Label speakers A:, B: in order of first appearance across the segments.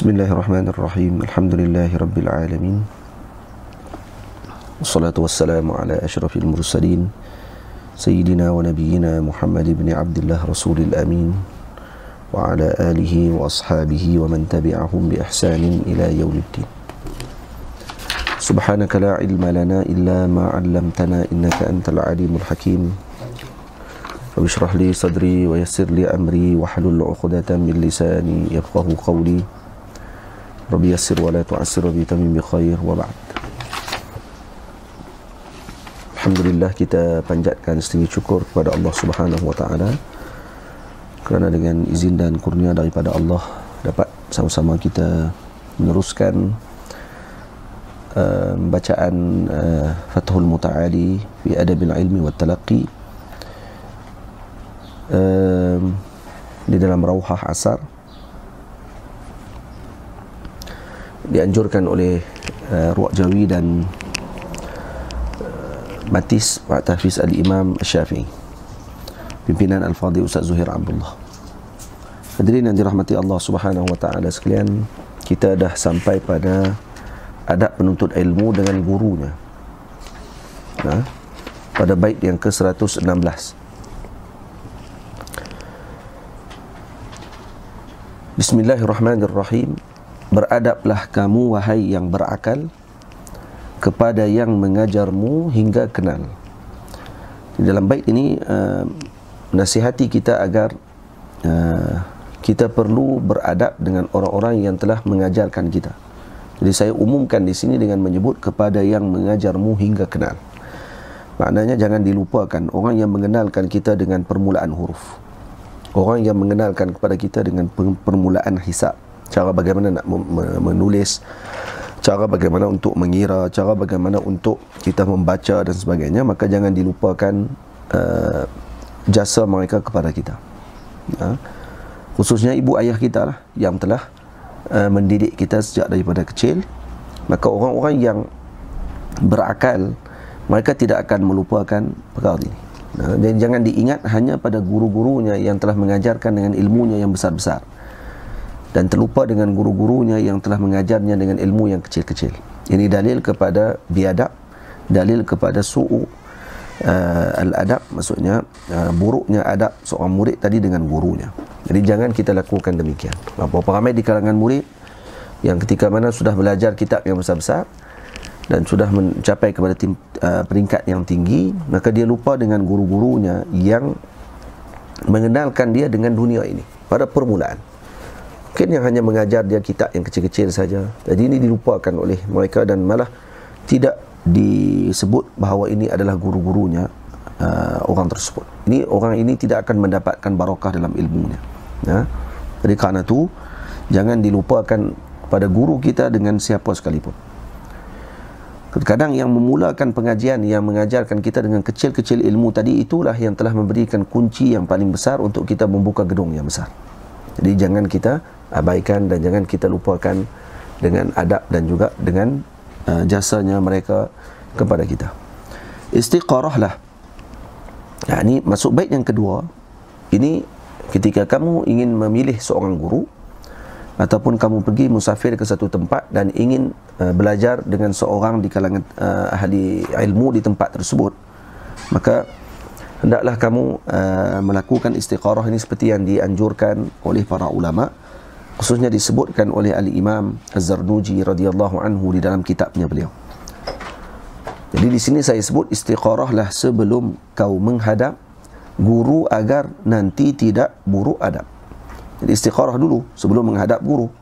A: بسم الله الرحمن الرحيم الحمد لله رب العالمين والصلاة والسلام على أشرف المرسلين سيدنا ونبينا محمد بن عبد الله رسول الأمين وعلى آله وأصحابه ومن تبعهم بإحسان إلى يوم الدين سبحانك لا علم لنا إلا ما علمتنا إنك أنت العليم الحكيم رب اشرح لي صدري ويسر لي أمري واحلل عقدة من لساني يفقه قولي رب يسر ولا تعسر بتميم خير وبعد الحمد لله kita panjatkan setinggi syukur kepada Allah Subhanahu wa taala kerana dengan izin dan kurnia daripada Allah dapat sama-sama kita meneruskan uh, bacaan uh, Fathul Mutaali fi Adabil Ilmi wa Talaqi uh, di dalam rawah Asar dianjurkan oleh uh, Ruak Jawi dan uh, Batis Pak Tafiz Al-Imam Syafi'i pimpinan Al-Fadhil Ustaz Zuhir Abdullah Hadirin yang dirahmati Allah Subhanahu wa taala sekalian kita dah sampai pada adab penuntut ilmu dengan gurunya ha? pada bait yang ke-116 Bismillahirrahmanirrahim Beradaplah kamu wahai yang berakal kepada yang mengajarmu hingga kenal. Dalam bait ini uh, eh, nasihati kita agar uh, kita perlu beradab dengan orang-orang yang telah mengajarkan kita. Jadi saya umumkan di sini dengan menyebut kepada yang mengajarmu hingga kenal. Maknanya jangan dilupakan orang yang mengenalkan kita dengan permulaan huruf. Orang yang mengenalkan kepada kita dengan permulaan hisab cara bagaimana nak menulis cara bagaimana untuk mengira cara bagaimana untuk kita membaca dan sebagainya maka jangan dilupakan uh, jasa mereka kepada kita ya. khususnya ibu ayah kita lah yang telah uh, mendidik kita sejak daripada kecil maka orang-orang yang berakal mereka tidak akan melupakan perkara ini ya. dan jangan diingat hanya pada guru-gurunya yang telah mengajarkan dengan ilmunya yang besar-besar dan terlupa dengan guru-gurunya yang telah mengajarnya dengan ilmu yang kecil-kecil. Ini dalil kepada biadab, dalil kepada su'u uh, al-adab, maksudnya uh, buruknya adab seorang murid tadi dengan gurunya. Jadi jangan kita lakukan demikian. Berapa ramai di kalangan murid yang ketika mana sudah belajar kitab yang besar-besar dan sudah mencapai kepada tim, uh, peringkat yang tinggi, maka dia lupa dengan guru-gurunya yang mengenalkan dia dengan dunia ini pada permulaan mungkin yang hanya mengajar dia kitab yang kecil-kecil saja. Jadi ini dilupakan oleh mereka dan malah tidak disebut bahawa ini adalah guru-gurunya uh, orang tersebut. Ini orang ini tidak akan mendapatkan barakah dalam ilmunya. Ya. Jadi kerana itu jangan dilupakan pada guru kita dengan siapa sekalipun. Kadang yang memulakan pengajian yang mengajarkan kita dengan kecil-kecil ilmu tadi itulah yang telah memberikan kunci yang paling besar untuk kita membuka gedung yang besar. Jadi jangan kita abaikan dan jangan kita lupakan dengan adab dan juga dengan uh, jasanya mereka kepada kita. Istiqarahlah. Ya, ini masuk baik yang kedua. Ini ketika kamu ingin memilih seorang guru ataupun kamu pergi musafir ke satu tempat dan ingin uh, belajar dengan seorang di kalangan uh, ahli ilmu di tempat tersebut maka hendaklah kamu uh, melakukan istiqarah ini seperti yang dianjurkan oleh para ulama' khususnya disebutkan oleh Ali Imam Az-Zarnuji radhiyallahu anhu di dalam kitabnya beliau. Jadi di sini saya sebut istiqarahlah sebelum kau menghadap guru agar nanti tidak buruk adab. Jadi istiqarah dulu sebelum menghadap guru.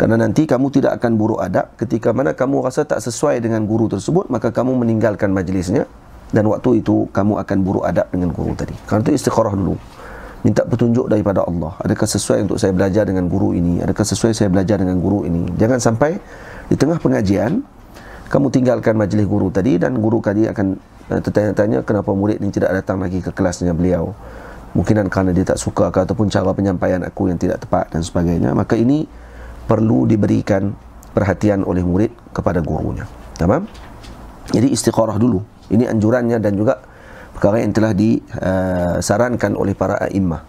A: Karena nanti kamu tidak akan buruk adab ketika mana kamu rasa tak sesuai dengan guru tersebut maka kamu meninggalkan majlisnya dan waktu itu kamu akan buruk adab dengan guru tadi. Karena itu istiqarah dulu minta petunjuk daripada Allah adakah sesuai untuk saya belajar dengan guru ini adakah sesuai saya belajar dengan guru ini jangan sampai di tengah pengajian kamu tinggalkan majlis guru tadi dan guru tadi akan eh, tertanya-tanya kenapa murid ini tidak datang lagi ke kelasnya beliau Mungkinan kerana dia tak suka ke, ataupun cara penyampaian aku yang tidak tepat dan sebagainya maka ini perlu diberikan perhatian oleh murid kepada gurunya tamam jadi istiqarah dulu ini anjurannya dan juga perkara yang telah disarankan uh, oleh para a'imah.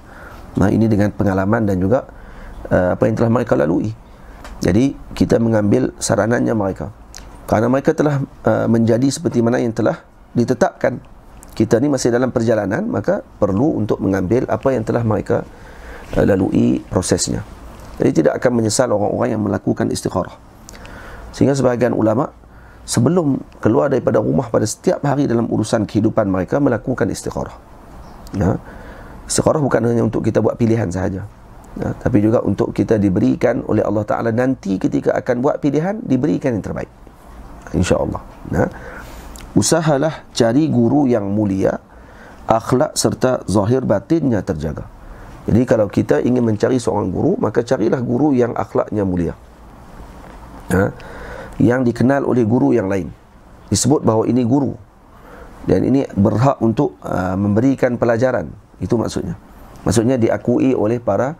A: Nah, ini dengan pengalaman dan juga uh, apa yang telah mereka lalui. Jadi, kita mengambil saranannya mereka. Kerana mereka telah uh, menjadi seperti mana yang telah ditetapkan. Kita ni masih dalam perjalanan, maka perlu untuk mengambil apa yang telah mereka lalui prosesnya. Jadi, tidak akan menyesal orang-orang yang melakukan istikharah. Sehingga sebahagian ulama' sebelum keluar daripada rumah pada setiap hari dalam urusan kehidupan mereka melakukan istikharah. Ya. Istikharah bukan hanya untuk kita buat pilihan sahaja. Ya. tapi juga untuk kita diberikan oleh Allah Taala nanti ketika akan buat pilihan diberikan yang terbaik. Insya-Allah. Ya. Usahalah cari guru yang mulia, akhlak serta zahir batinnya terjaga. Jadi kalau kita ingin mencari seorang guru, maka carilah guru yang akhlaknya mulia. Ya yang dikenal oleh guru yang lain disebut bahawa ini guru dan ini berhak untuk uh, memberikan pelajaran itu maksudnya maksudnya diakui oleh para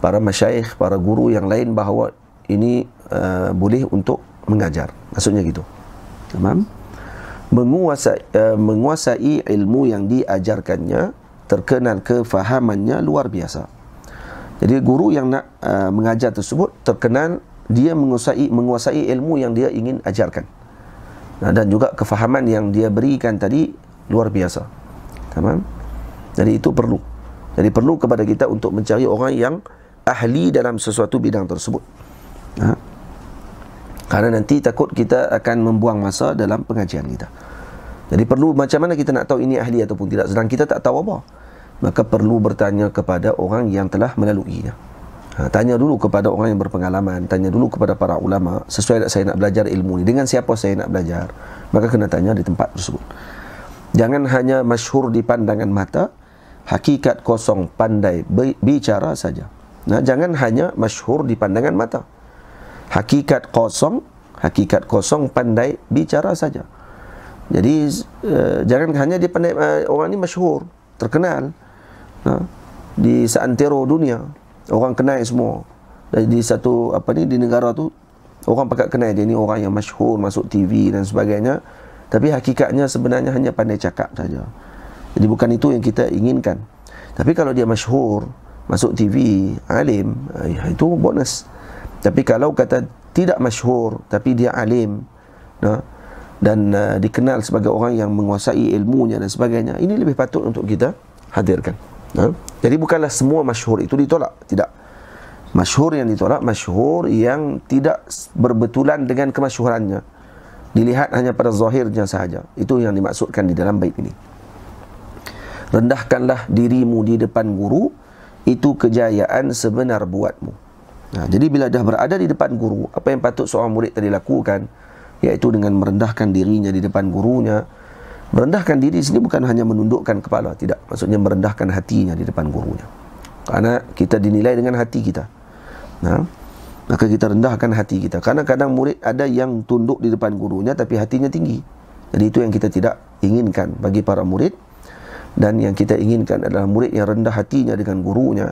A: para masyayikh para guru yang lain bahawa ini uh, boleh untuk mengajar maksudnya gitu tamam menguasai uh, menguasai ilmu yang diajarkannya terkenal kefahamannya luar biasa jadi guru yang nak uh, mengajar tersebut terkenal dia menguasai menguasai ilmu yang dia ingin ajarkan nah, dan juga kefahaman yang dia berikan tadi luar biasa tamam jadi itu perlu jadi perlu kepada kita untuk mencari orang yang ahli dalam sesuatu bidang tersebut ha? kerana nanti takut kita akan membuang masa dalam pengajian kita jadi perlu macam mana kita nak tahu ini ahli ataupun tidak sedang kita tak tahu apa maka perlu bertanya kepada orang yang telah melaluinya. Ha, tanya dulu kepada orang yang berpengalaman, tanya dulu kepada para ulama sesuai tak saya nak belajar ilmu ni dengan siapa saya nak belajar. Maka kena tanya di tempat tersebut. Jangan hanya masyhur di pandangan mata, hakikat kosong pandai bicara saja. Nah, jangan hanya masyhur di pandangan mata. Hakikat kosong, hakikat kosong pandai bicara saja. Jadi uh, jangan hanya di pandai uh, orang ini masyhur, terkenal. Nah, di seantero dunia orang kenal semua di satu apa ni di negara tu orang pakat kenal dia ni orang yang masyhur masuk TV dan sebagainya tapi hakikatnya sebenarnya hanya pandai cakap saja jadi bukan itu yang kita inginkan tapi kalau dia masyhur masuk TV alim eh, ya, itu bonus tapi kalau kata tidak masyhur tapi dia alim nah ya, dan uh, dikenal sebagai orang yang menguasai ilmunya dan sebagainya ini lebih patut untuk kita hadirkan Ha? Jadi bukanlah semua masyhur itu ditolak, tidak. Masyhur yang ditolak, masyhur yang tidak berbetulan dengan kemasyhurannya. Dilihat hanya pada zahirnya sahaja. Itu yang dimaksudkan di dalam bait ini. Rendahkanlah dirimu di depan guru, itu kejayaan sebenar buatmu. Ha, jadi bila dah berada di depan guru, apa yang patut seorang murid tadi lakukan, iaitu dengan merendahkan dirinya di depan gurunya, Merendahkan diri sini bukan hanya menundukkan kepala, tidak. Maksudnya merendahkan hatinya di depan gurunya. Karena kita dinilai dengan hati kita. Nah, ha? maka kita rendahkan hati kita. Karena kadang murid ada yang tunduk di depan gurunya tapi hatinya tinggi. Jadi itu yang kita tidak inginkan bagi para murid. Dan yang kita inginkan adalah murid yang rendah hatinya dengan gurunya.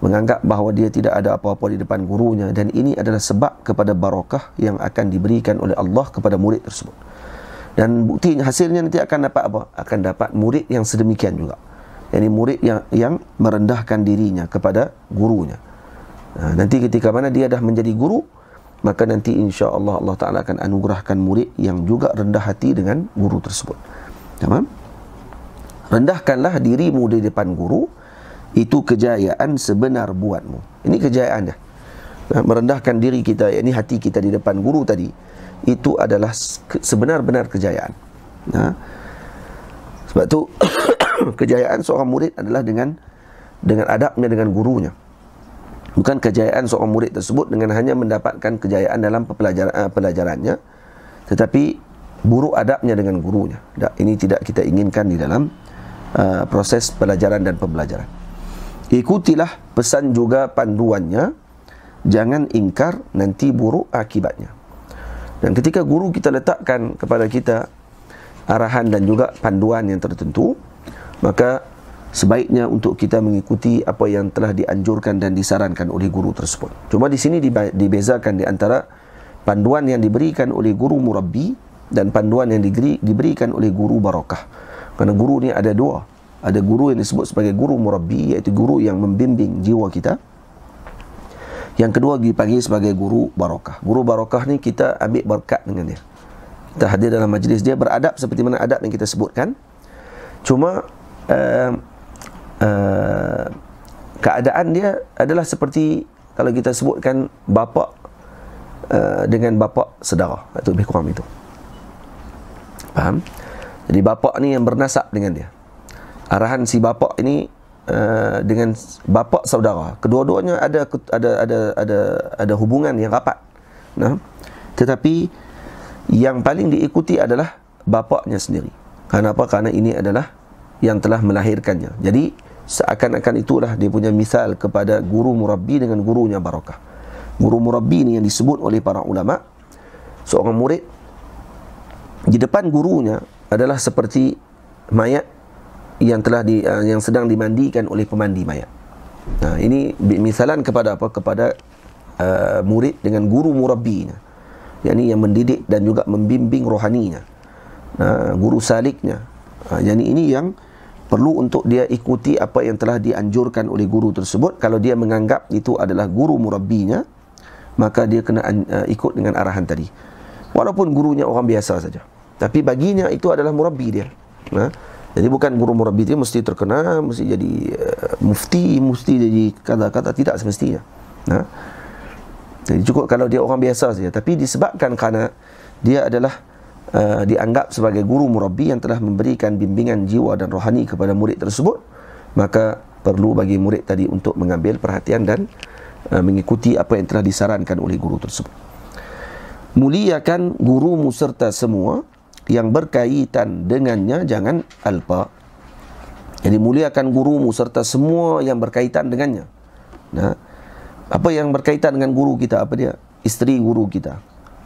A: Menganggap bahawa dia tidak ada apa-apa di depan gurunya. Dan ini adalah sebab kepada barakah yang akan diberikan oleh Allah kepada murid tersebut dan bukti hasilnya nanti akan dapat apa akan dapat murid yang sedemikian juga yakni murid yang yang merendahkan dirinya kepada gurunya ha, nanti ketika mana dia dah menjadi guru maka nanti insya-Allah Allah Taala akan anugerahkan murid yang juga rendah hati dengan guru tersebut tamam rendahkanlah dirimu di depan guru itu kejayaan sebenar buatmu ini kejayaan dia ha, merendahkan diri kita ini hati kita di depan guru tadi itu adalah sebenar-benar kejayaan. Ha? Sebab tu kejayaan seorang murid adalah dengan dengan adabnya dengan gurunya. Bukan kejayaan seorang murid tersebut dengan hanya mendapatkan kejayaan dalam pelajaran eh, pelajarannya tetapi buruk adabnya dengan gurunya. Tak, ini tidak kita inginkan di dalam uh, proses pelajaran dan pembelajaran. Ikutilah pesan juga panduannya. Jangan ingkar nanti buruk akibatnya. Dan ketika guru kita letakkan kepada kita arahan dan juga panduan yang tertentu, maka sebaiknya untuk kita mengikuti apa yang telah dianjurkan dan disarankan oleh guru tersebut. Cuma di sini dibezakan di antara panduan yang diberikan oleh guru murabbi dan panduan yang diberikan oleh guru barakah. Kerana guru ni ada dua. Ada guru yang disebut sebagai guru murabbi iaitu guru yang membimbing jiwa kita yang kedua pagi sebagai guru barokah. Guru barokah ni kita ambil berkat dengan dia. Kita hadir dalam majlis dia beradab seperti mana adab yang kita sebutkan. Cuma uh, uh, keadaan dia adalah seperti kalau kita sebutkan bapa uh, eh, dengan bapa sedara. Itu lebih kurang itu. Faham? Jadi bapa ni yang bernasab dengan dia. Arahan si bapa ini Eh, dengan bapa saudara. Kedua-duanya ada ada ada ada ada hubungan yang rapat. Nah. Tetapi yang paling diikuti adalah bapaknya sendiri. Kenapa? Karena ini adalah yang telah melahirkannya. Jadi seakan-akan itulah dia punya misal kepada guru murabbi dengan gurunya barakah. Guru murabbi ini yang disebut oleh para ulama seorang murid di depan gurunya adalah seperti mayat yang telah di, uh, yang sedang dimandikan oleh pemandi mayat. Nah, ini misalan kepada apa? Kepada uh, murid dengan guru murabbinya. Yang ini yang mendidik dan juga membimbing rohaninya. Nah, guru saliknya. Uh, ah, yang ini, ini yang perlu untuk dia ikuti apa yang telah dianjurkan oleh guru tersebut. Kalau dia menganggap itu adalah guru murabbinya, maka dia kena uh, ikut dengan arahan tadi. Walaupun gurunya orang biasa saja. Tapi baginya itu adalah murabbi dia. Nah, jadi bukan guru murabi itu mesti terkena, mesti jadi uh, mufti, mesti jadi kata-kata tidak semestinya. Ha? Jadi cukup kalau dia orang biasa saja. Tapi disebabkan karena dia adalah uh, dianggap sebagai guru murabi yang telah memberikan bimbingan jiwa dan rohani kepada murid tersebut, maka perlu bagi murid tadi untuk mengambil perhatian dan uh, mengikuti apa yang telah disarankan oleh guru tersebut. Muliakan gurumu serta semua yang berkaitan dengannya jangan alpa. Jadi muliakan gurumu serta semua yang berkaitan dengannya. Nah, apa yang berkaitan dengan guru kita apa dia? Isteri guru kita,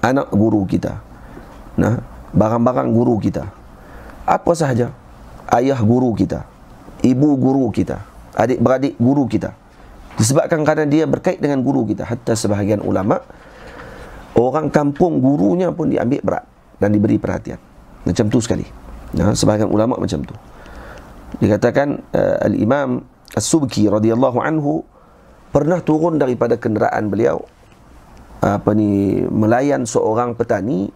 A: anak guru kita. Nah, barang-barang guru kita. Apa sahaja ayah guru kita, ibu guru kita, adik-beradik guru kita. Disebabkan kerana dia berkait dengan guru kita, hatta sebahagian ulama orang kampung gurunya pun diambil berat dan diberi perhatian. Macam tu sekali. Ya, sebahagian ulama macam tu. Dikatakan uh, al-Imam As-Subki radhiyallahu anhu pernah turun daripada kenderaan beliau apa ni melayan seorang petani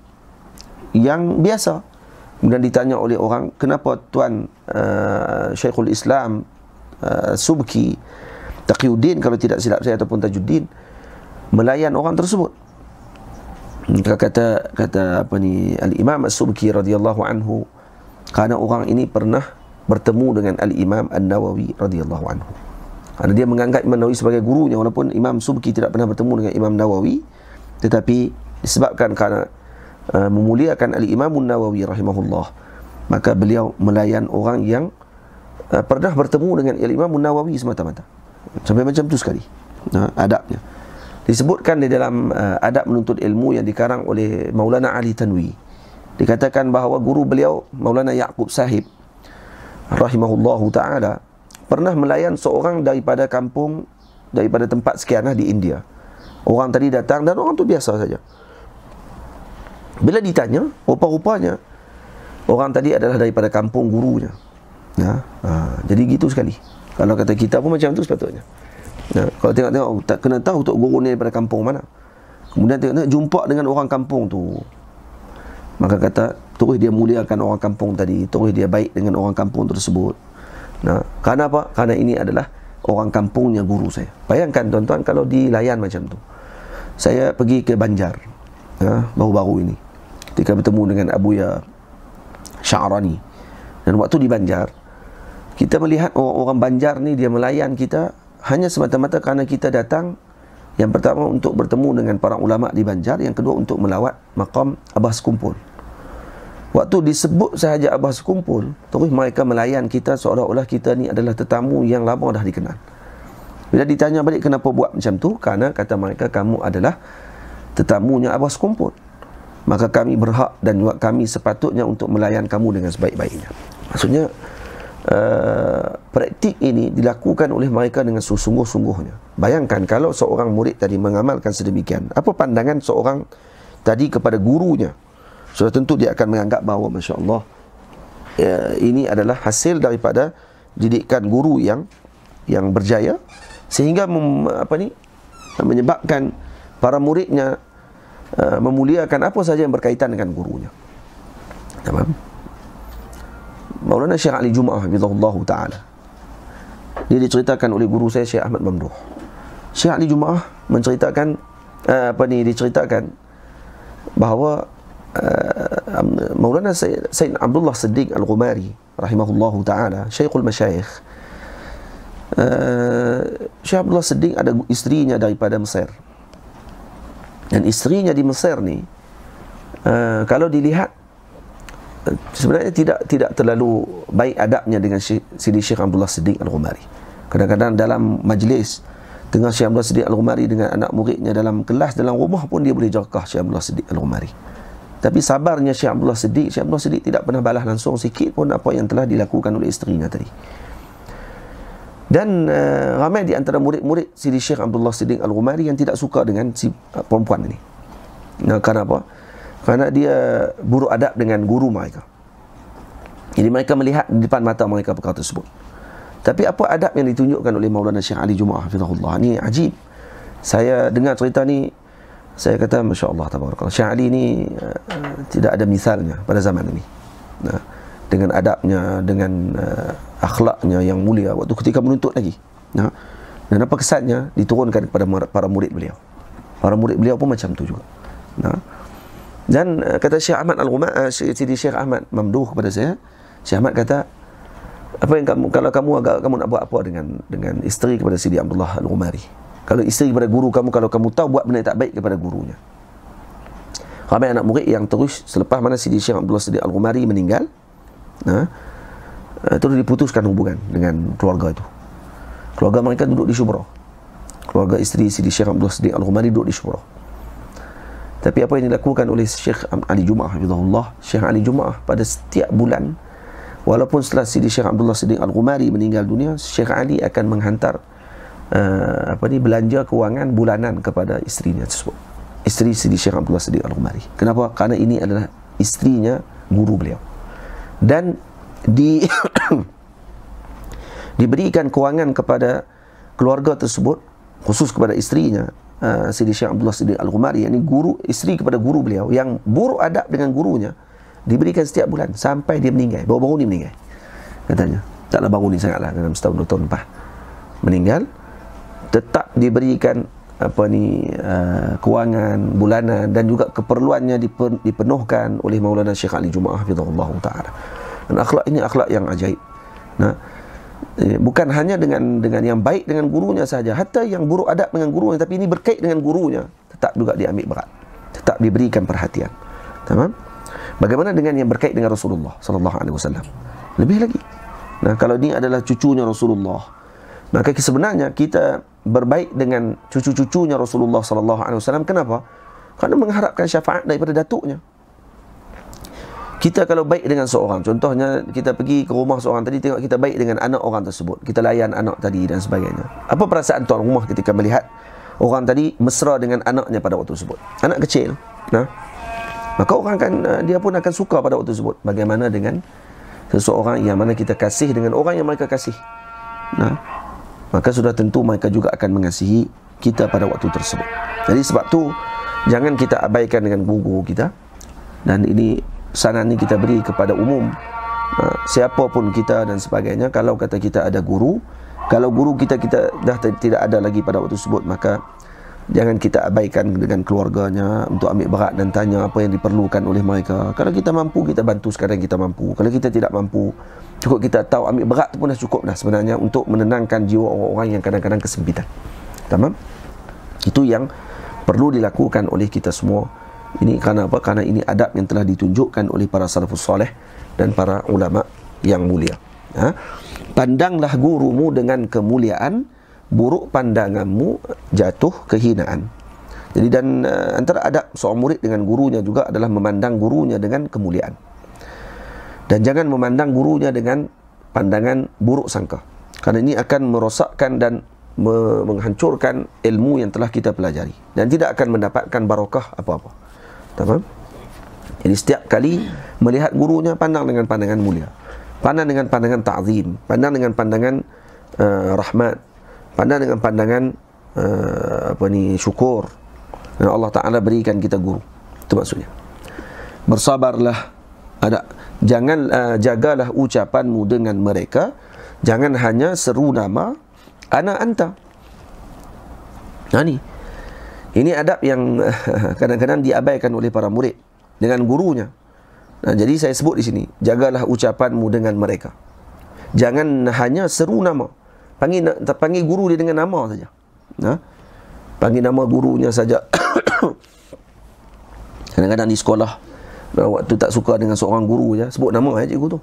A: yang biasa kemudian ditanya oleh orang kenapa tuan uh, Syekhul Islam uh, Subki Taqiyuddin kalau tidak silap saya ataupun Tajuddin melayan orang tersebut Maka kata kata apa ni Al Imam As-Subki radhiyallahu anhu kerana orang ini pernah bertemu dengan Al Imam An-Nawawi radhiyallahu anhu. Karena dia menganggap Imam Nawawi sebagai gurunya walaupun Imam Subki tidak pernah bertemu dengan Imam Nawawi tetapi disebabkan kerana uh, memuliakan Al Imam An-Nawawi rahimahullah maka beliau melayan orang yang uh, pernah bertemu dengan Al Imam An-Nawawi semata-mata. Sampai macam tu sekali. Uh, adabnya disebutkan di dalam uh, adab menuntut ilmu yang dikarang oleh Maulana Ali Tanwi dikatakan bahawa guru beliau Maulana Yaqub Sahib rahimahullahu taala pernah melayan seorang daripada kampung daripada tempat sekianlah di India orang tadi datang dan orang tu biasa saja bila ditanya rupa-rupanya orang tadi adalah daripada kampung gurunya ya ha, jadi gitu sekali kalau kata kita pun macam tu sepatutnya Ya, kalau tengok-tengok tak kena tahu tok guru ni daripada kampung mana. Kemudian tengok-tengok jumpa dengan orang kampung tu. Maka kata terus dia muliakan orang kampung tadi, terus dia baik dengan orang kampung tersebut. Nah, kerana apa? Kerana ini adalah orang kampungnya guru saya. Bayangkan tuan-tuan kalau dilayan macam tu. Saya pergi ke Banjar. Ya, baru-baru ini. Ketika bertemu dengan Abu Ya Sya'rani. Dan waktu di Banjar, kita melihat orang-orang Banjar ni dia melayan kita hanya semata-mata kerana kita datang yang pertama untuk bertemu dengan para ulama di Banjar, yang kedua untuk melawat makam Abah Sekumpul. Waktu disebut sahaja Abah Sekumpul, terus mereka melayan kita seolah-olah kita ni adalah tetamu yang lama dah dikenal. Bila ditanya balik kenapa buat macam tu, kerana kata mereka kamu adalah tetamunya Abah Sekumpul. Maka kami berhak dan kami sepatutnya untuk melayan kamu dengan sebaik-baiknya. Maksudnya, Eh, praktik ini dilakukan oleh mereka dengan sesungguh-sungguhnya. Bayangkan kalau seorang murid tadi mengamalkan sedemikian, apa pandangan seorang tadi kepada gurunya? Sudah tentu dia akan menganggap bahawa Masya Allah ya, ini adalah hasil daripada didikan guru yang yang berjaya sehingga mem, apa ni menyebabkan para muridnya uh, memuliakan apa saja yang berkaitan dengan gurunya. Tamam. Maulana Syekh Ali Jumaah Bidhahullahu Ta'ala Dia diceritakan oleh guru saya Syekh Ahmad Mamduh Syekh Ali Jumaah menceritakan uh, Apa ni, diceritakan Bahawa uh, Maulana Syekh Abdullah Siddiq Al-Ghumari rahimahullah Ta'ala Syekhul Masyaikh uh, Syekh Abdullah Siddiq ada isterinya daripada Mesir Dan isterinya di Mesir ni uh, Kalau dilihat sebenarnya tidak tidak terlalu baik adabnya dengan Sidi Syekh Abdullah Siddiq Al-Ghumari. Kadang-kadang dalam majlis dengan Syekh Abdullah Siddiq Al-Ghumari dengan anak muridnya dalam kelas dalam rumah pun dia boleh jerkah Syekh Abdullah Siddiq Al-Ghumari. Tapi sabarnya Syekh Abdullah Siddiq, Syekh Abdullah Siddiq tidak pernah balas langsung sikit pun apa yang telah dilakukan oleh isterinya tadi. Dan uh, ramai di antara murid-murid Sidi Syekh Abdullah Siddiq Al-Ghumari yang tidak suka dengan si uh, perempuan ini. Nah, kerana apa? kerana dia buruk adab dengan guru mereka. Jadi mereka melihat di depan mata mereka perkara tersebut. Tapi apa adab yang ditunjukkan oleh Maulana Syekh Ali Jumah? hafizahullah Ini ajib. Saya dengar cerita ni saya kata masya-Allah tabarakallah. Syekh Ali ni uh, tidak ada misalnya pada zaman ini. Nah, dengan adabnya, dengan uh, akhlaknya yang mulia waktu ketika menuntut lagi. Nah, dan apa kesannya diturunkan kepada para murid beliau. Para murid beliau pun macam tu juga. Nah, dan eh, kata Syekh Ahmad Al-Ghuma, eh, Syekh Syekh Ahmad memduh kepada saya, Syekh Ahmad kata, apa yang kamu kalau kamu agak kamu nak buat apa dengan dengan isteri kepada Sidi Abdullah Al-Ghumari? Kalau isteri kepada guru kamu kalau kamu tahu buat benda yang tak baik kepada gurunya. Ramai anak murid yang terus selepas mana Sidi Syekh Abdullah Sidi Al-Ghumari meninggal, ha, eh, terus diputuskan hubungan dengan keluarga itu. Keluarga mereka duduk di Syubrah. Keluarga isteri Sidi Syekh Abdullah Sidi Al-Ghumari duduk di Syubrah. Tapi apa yang dilakukan oleh Syekh Ali Jumaah Hafizahullah Syekh Ali Jumaah pada setiap bulan Walaupun setelah Sidi Syekh Abdullah Siddiq Al-Ghumari meninggal dunia Syekh Ali akan menghantar uh, apa ni Belanja kewangan bulanan kepada isterinya tersebut Isteri Sidi Syekh Abdullah Siddiq Al-Ghumari Kenapa? Karena ini adalah isterinya guru beliau Dan di diberikan kewangan kepada keluarga tersebut Khusus kepada isterinya Eh, Sidi Syekh Abdullah Sidi Al-Ghumari yang ini guru isteri kepada guru beliau yang buruk adab dengan gurunya diberikan setiap bulan sampai dia meninggal baru-baru ni meninggal katanya taklah baru ni sangatlah dalam setahun dua tahun lepas meninggal tetap diberikan apa ni uh, kewangan bulanan dan juga keperluannya dipenuhkan oleh Maulana Syekh Ali Jumaah fidhallahu taala dan akhlak ini akhlak yang ajaib nah Eh, bukan hanya dengan dengan yang baik dengan gurunya saja hatta yang buruk ada dengan gurunya tapi ini berkait dengan gurunya tetap juga diambil berat tetap diberikan perhatian tamam bagaimana dengan yang berkait dengan Rasulullah sallallahu alaihi wasallam lebih lagi nah kalau ini adalah cucunya Rasulullah maka sebenarnya kita berbaik dengan cucu-cucunya Rasulullah sallallahu alaihi wasallam kenapa Karena mengharapkan syafaat daripada datuknya kita kalau baik dengan seorang contohnya kita pergi ke rumah seorang tadi tengok kita baik dengan anak orang tersebut kita layan anak tadi dan sebagainya apa perasaan tuan rumah ketika melihat orang tadi mesra dengan anaknya pada waktu tersebut anak kecil nah maka orang kan dia pun akan suka pada waktu tersebut bagaimana dengan seseorang yang mana kita kasih dengan orang yang mereka kasih nah maka sudah tentu mereka juga akan mengasihi kita pada waktu tersebut jadi sebab tu jangan kita abaikan dengan guru-guru kita dan ini pesanan ni kita beri kepada umum ha, siapa pun kita dan sebagainya kalau kata kita ada guru kalau guru kita kita dah tidak ada lagi pada waktu tersebut maka jangan kita abaikan dengan keluarganya untuk ambil berat dan tanya apa yang diperlukan oleh mereka kalau kita mampu kita bantu sekarang kita mampu kalau kita tidak mampu cukup kita tahu ambil berat pun dah cukup dah sebenarnya untuk menenangkan jiwa orang-orang yang kadang-kadang kesempitan tamam itu yang perlu dilakukan oleh kita semua ini kerana apa? Karena ini adab yang telah ditunjukkan oleh para salafus soleh dan para ulama yang mulia. Ha? Pandanglah gurumu dengan kemuliaan, buruk pandanganmu jatuh kehinaan. Jadi dan uh, antara adab seorang murid dengan gurunya juga adalah memandang gurunya dengan kemuliaan. Dan jangan memandang gurunya dengan pandangan buruk sangka. Karena ini akan merosakkan dan menghancurkan ilmu yang telah kita pelajari dan tidak akan mendapatkan barakah apa-apa. Tak faham? Jadi setiap kali melihat gurunya pandang dengan pandangan mulia. Pandang dengan pandangan ta'zim, pandang dengan pandangan uh, rahmat, pandang dengan pandangan uh, apa ni syukur. Dan Allah Taala berikan kita guru. Itu maksudnya. Bersabarlah ada jangan uh, jagalah ucapanmu dengan mereka. Jangan hanya seru nama anak anta. Nah ni, ini adab yang kadang-kadang diabaikan oleh para murid dengan gurunya. Nah, jadi saya sebut di sini, jagalah ucapanmu dengan mereka. Jangan hanya seru nama. Panggil panggil guru dia dengan nama saja. Nah. Panggil nama gurunya saja. kadang-kadang di sekolah waktu tak suka dengan seorang guru ya, sebut nama ya cikgu tu.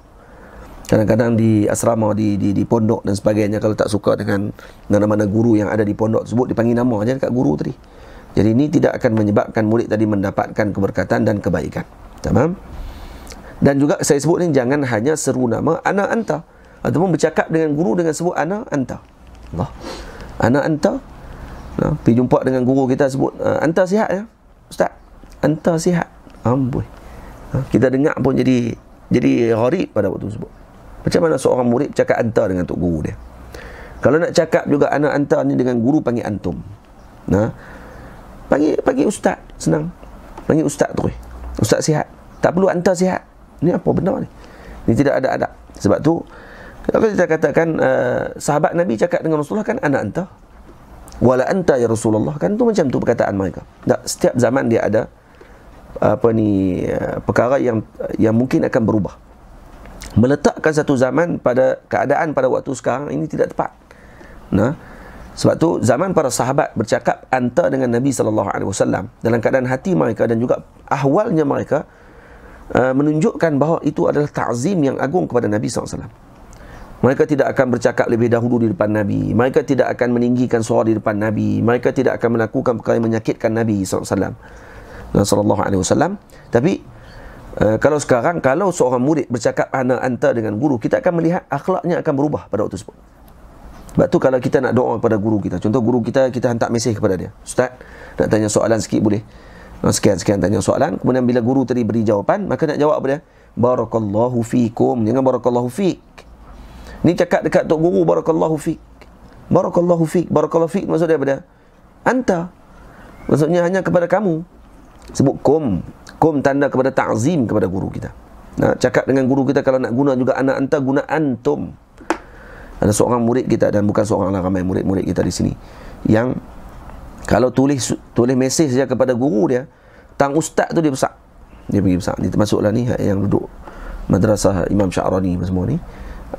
A: Kadang-kadang di asrama, di, di di pondok dan sebagainya kalau tak suka dengan mana-mana guru yang ada di pondok sebut dipanggil nama aja dekat guru tadi. Jadi ini tidak akan menyebabkan murid tadi mendapatkan keberkatan dan kebaikan. Tamam? Dan juga saya sebut ni jangan hanya seru nama ana anta ataupun bercakap dengan guru dengan sebut anak anta. Allah. Ana anta. Nah, pergi jumpa dengan guru kita sebut ah, anta sihat ya. Ustaz, anta sihat. Amboi. Ah, kita dengar pun jadi jadi gharib pada waktu sebut. Macam mana seorang murid cakap anta dengan tok guru dia? Kalau nak cakap juga anak anta ni dengan guru panggil antum. Nah, Panggil panggil ustaz Senang Panggil ustaz terus Ustaz sihat Tak perlu hantar sihat Ni apa benda ni Ni tidak ada adab Sebab tu Kalau kita katakan uh, Sahabat Nabi cakap dengan Rasulullah kan Anak hantar Wala anta ya Rasulullah Kan tu macam tu perkataan mereka Tak setiap zaman dia ada Apa ni uh, Perkara yang Yang mungkin akan berubah Meletakkan satu zaman Pada keadaan pada waktu sekarang Ini tidak tepat Nah sebab tu zaman para sahabat bercakap anta dengan Nabi sallallahu alaihi wasallam dalam keadaan hati mereka dan juga ahwalnya mereka uh, menunjukkan bahawa itu adalah ta'zim yang agung kepada Nabi sallallahu alaihi wasallam. Mereka tidak akan bercakap lebih dahulu di depan Nabi. Mereka tidak akan meninggikan suara di depan Nabi. Mereka tidak akan melakukan perkara yang menyakitkan Nabi sallallahu alaihi alaihi wasallam. Tapi Uh, kalau sekarang, kalau seorang murid bercakap ana anta dengan guru, kita akan melihat akhlaknya akan berubah pada waktu tersebut. Sebab tu kalau kita nak doa kepada guru kita, contoh guru kita kita hantar mesej kepada dia. Ustaz, nak tanya soalan sikit boleh? Sekian-sekian ah, tanya soalan, kemudian bila guru tadi beri jawapan, maka nak jawab apa dia? Barakallahu fikum. Jangan barakallahu fik. Ni cakap dekat tok guru barakallahu fiq. Barakallahu fiq. Barakallahu fiq. Maksudnya dia Anta. Maksudnya hanya kepada kamu. Sebut kum. Kum tanda kepada ta'zim kepada guru kita. Nah, cakap dengan guru kita kalau nak guna juga anak anta guna antum. Ada seorang murid kita dan bukan seorang lah ramai murid-murid kita di sini yang kalau tulis tulis mesej saja kepada guru dia, tang ustaz tu dia besar. Dia pergi besar. Dia termasuklah ni yang duduk madrasah Imam Sya'rani semua ni.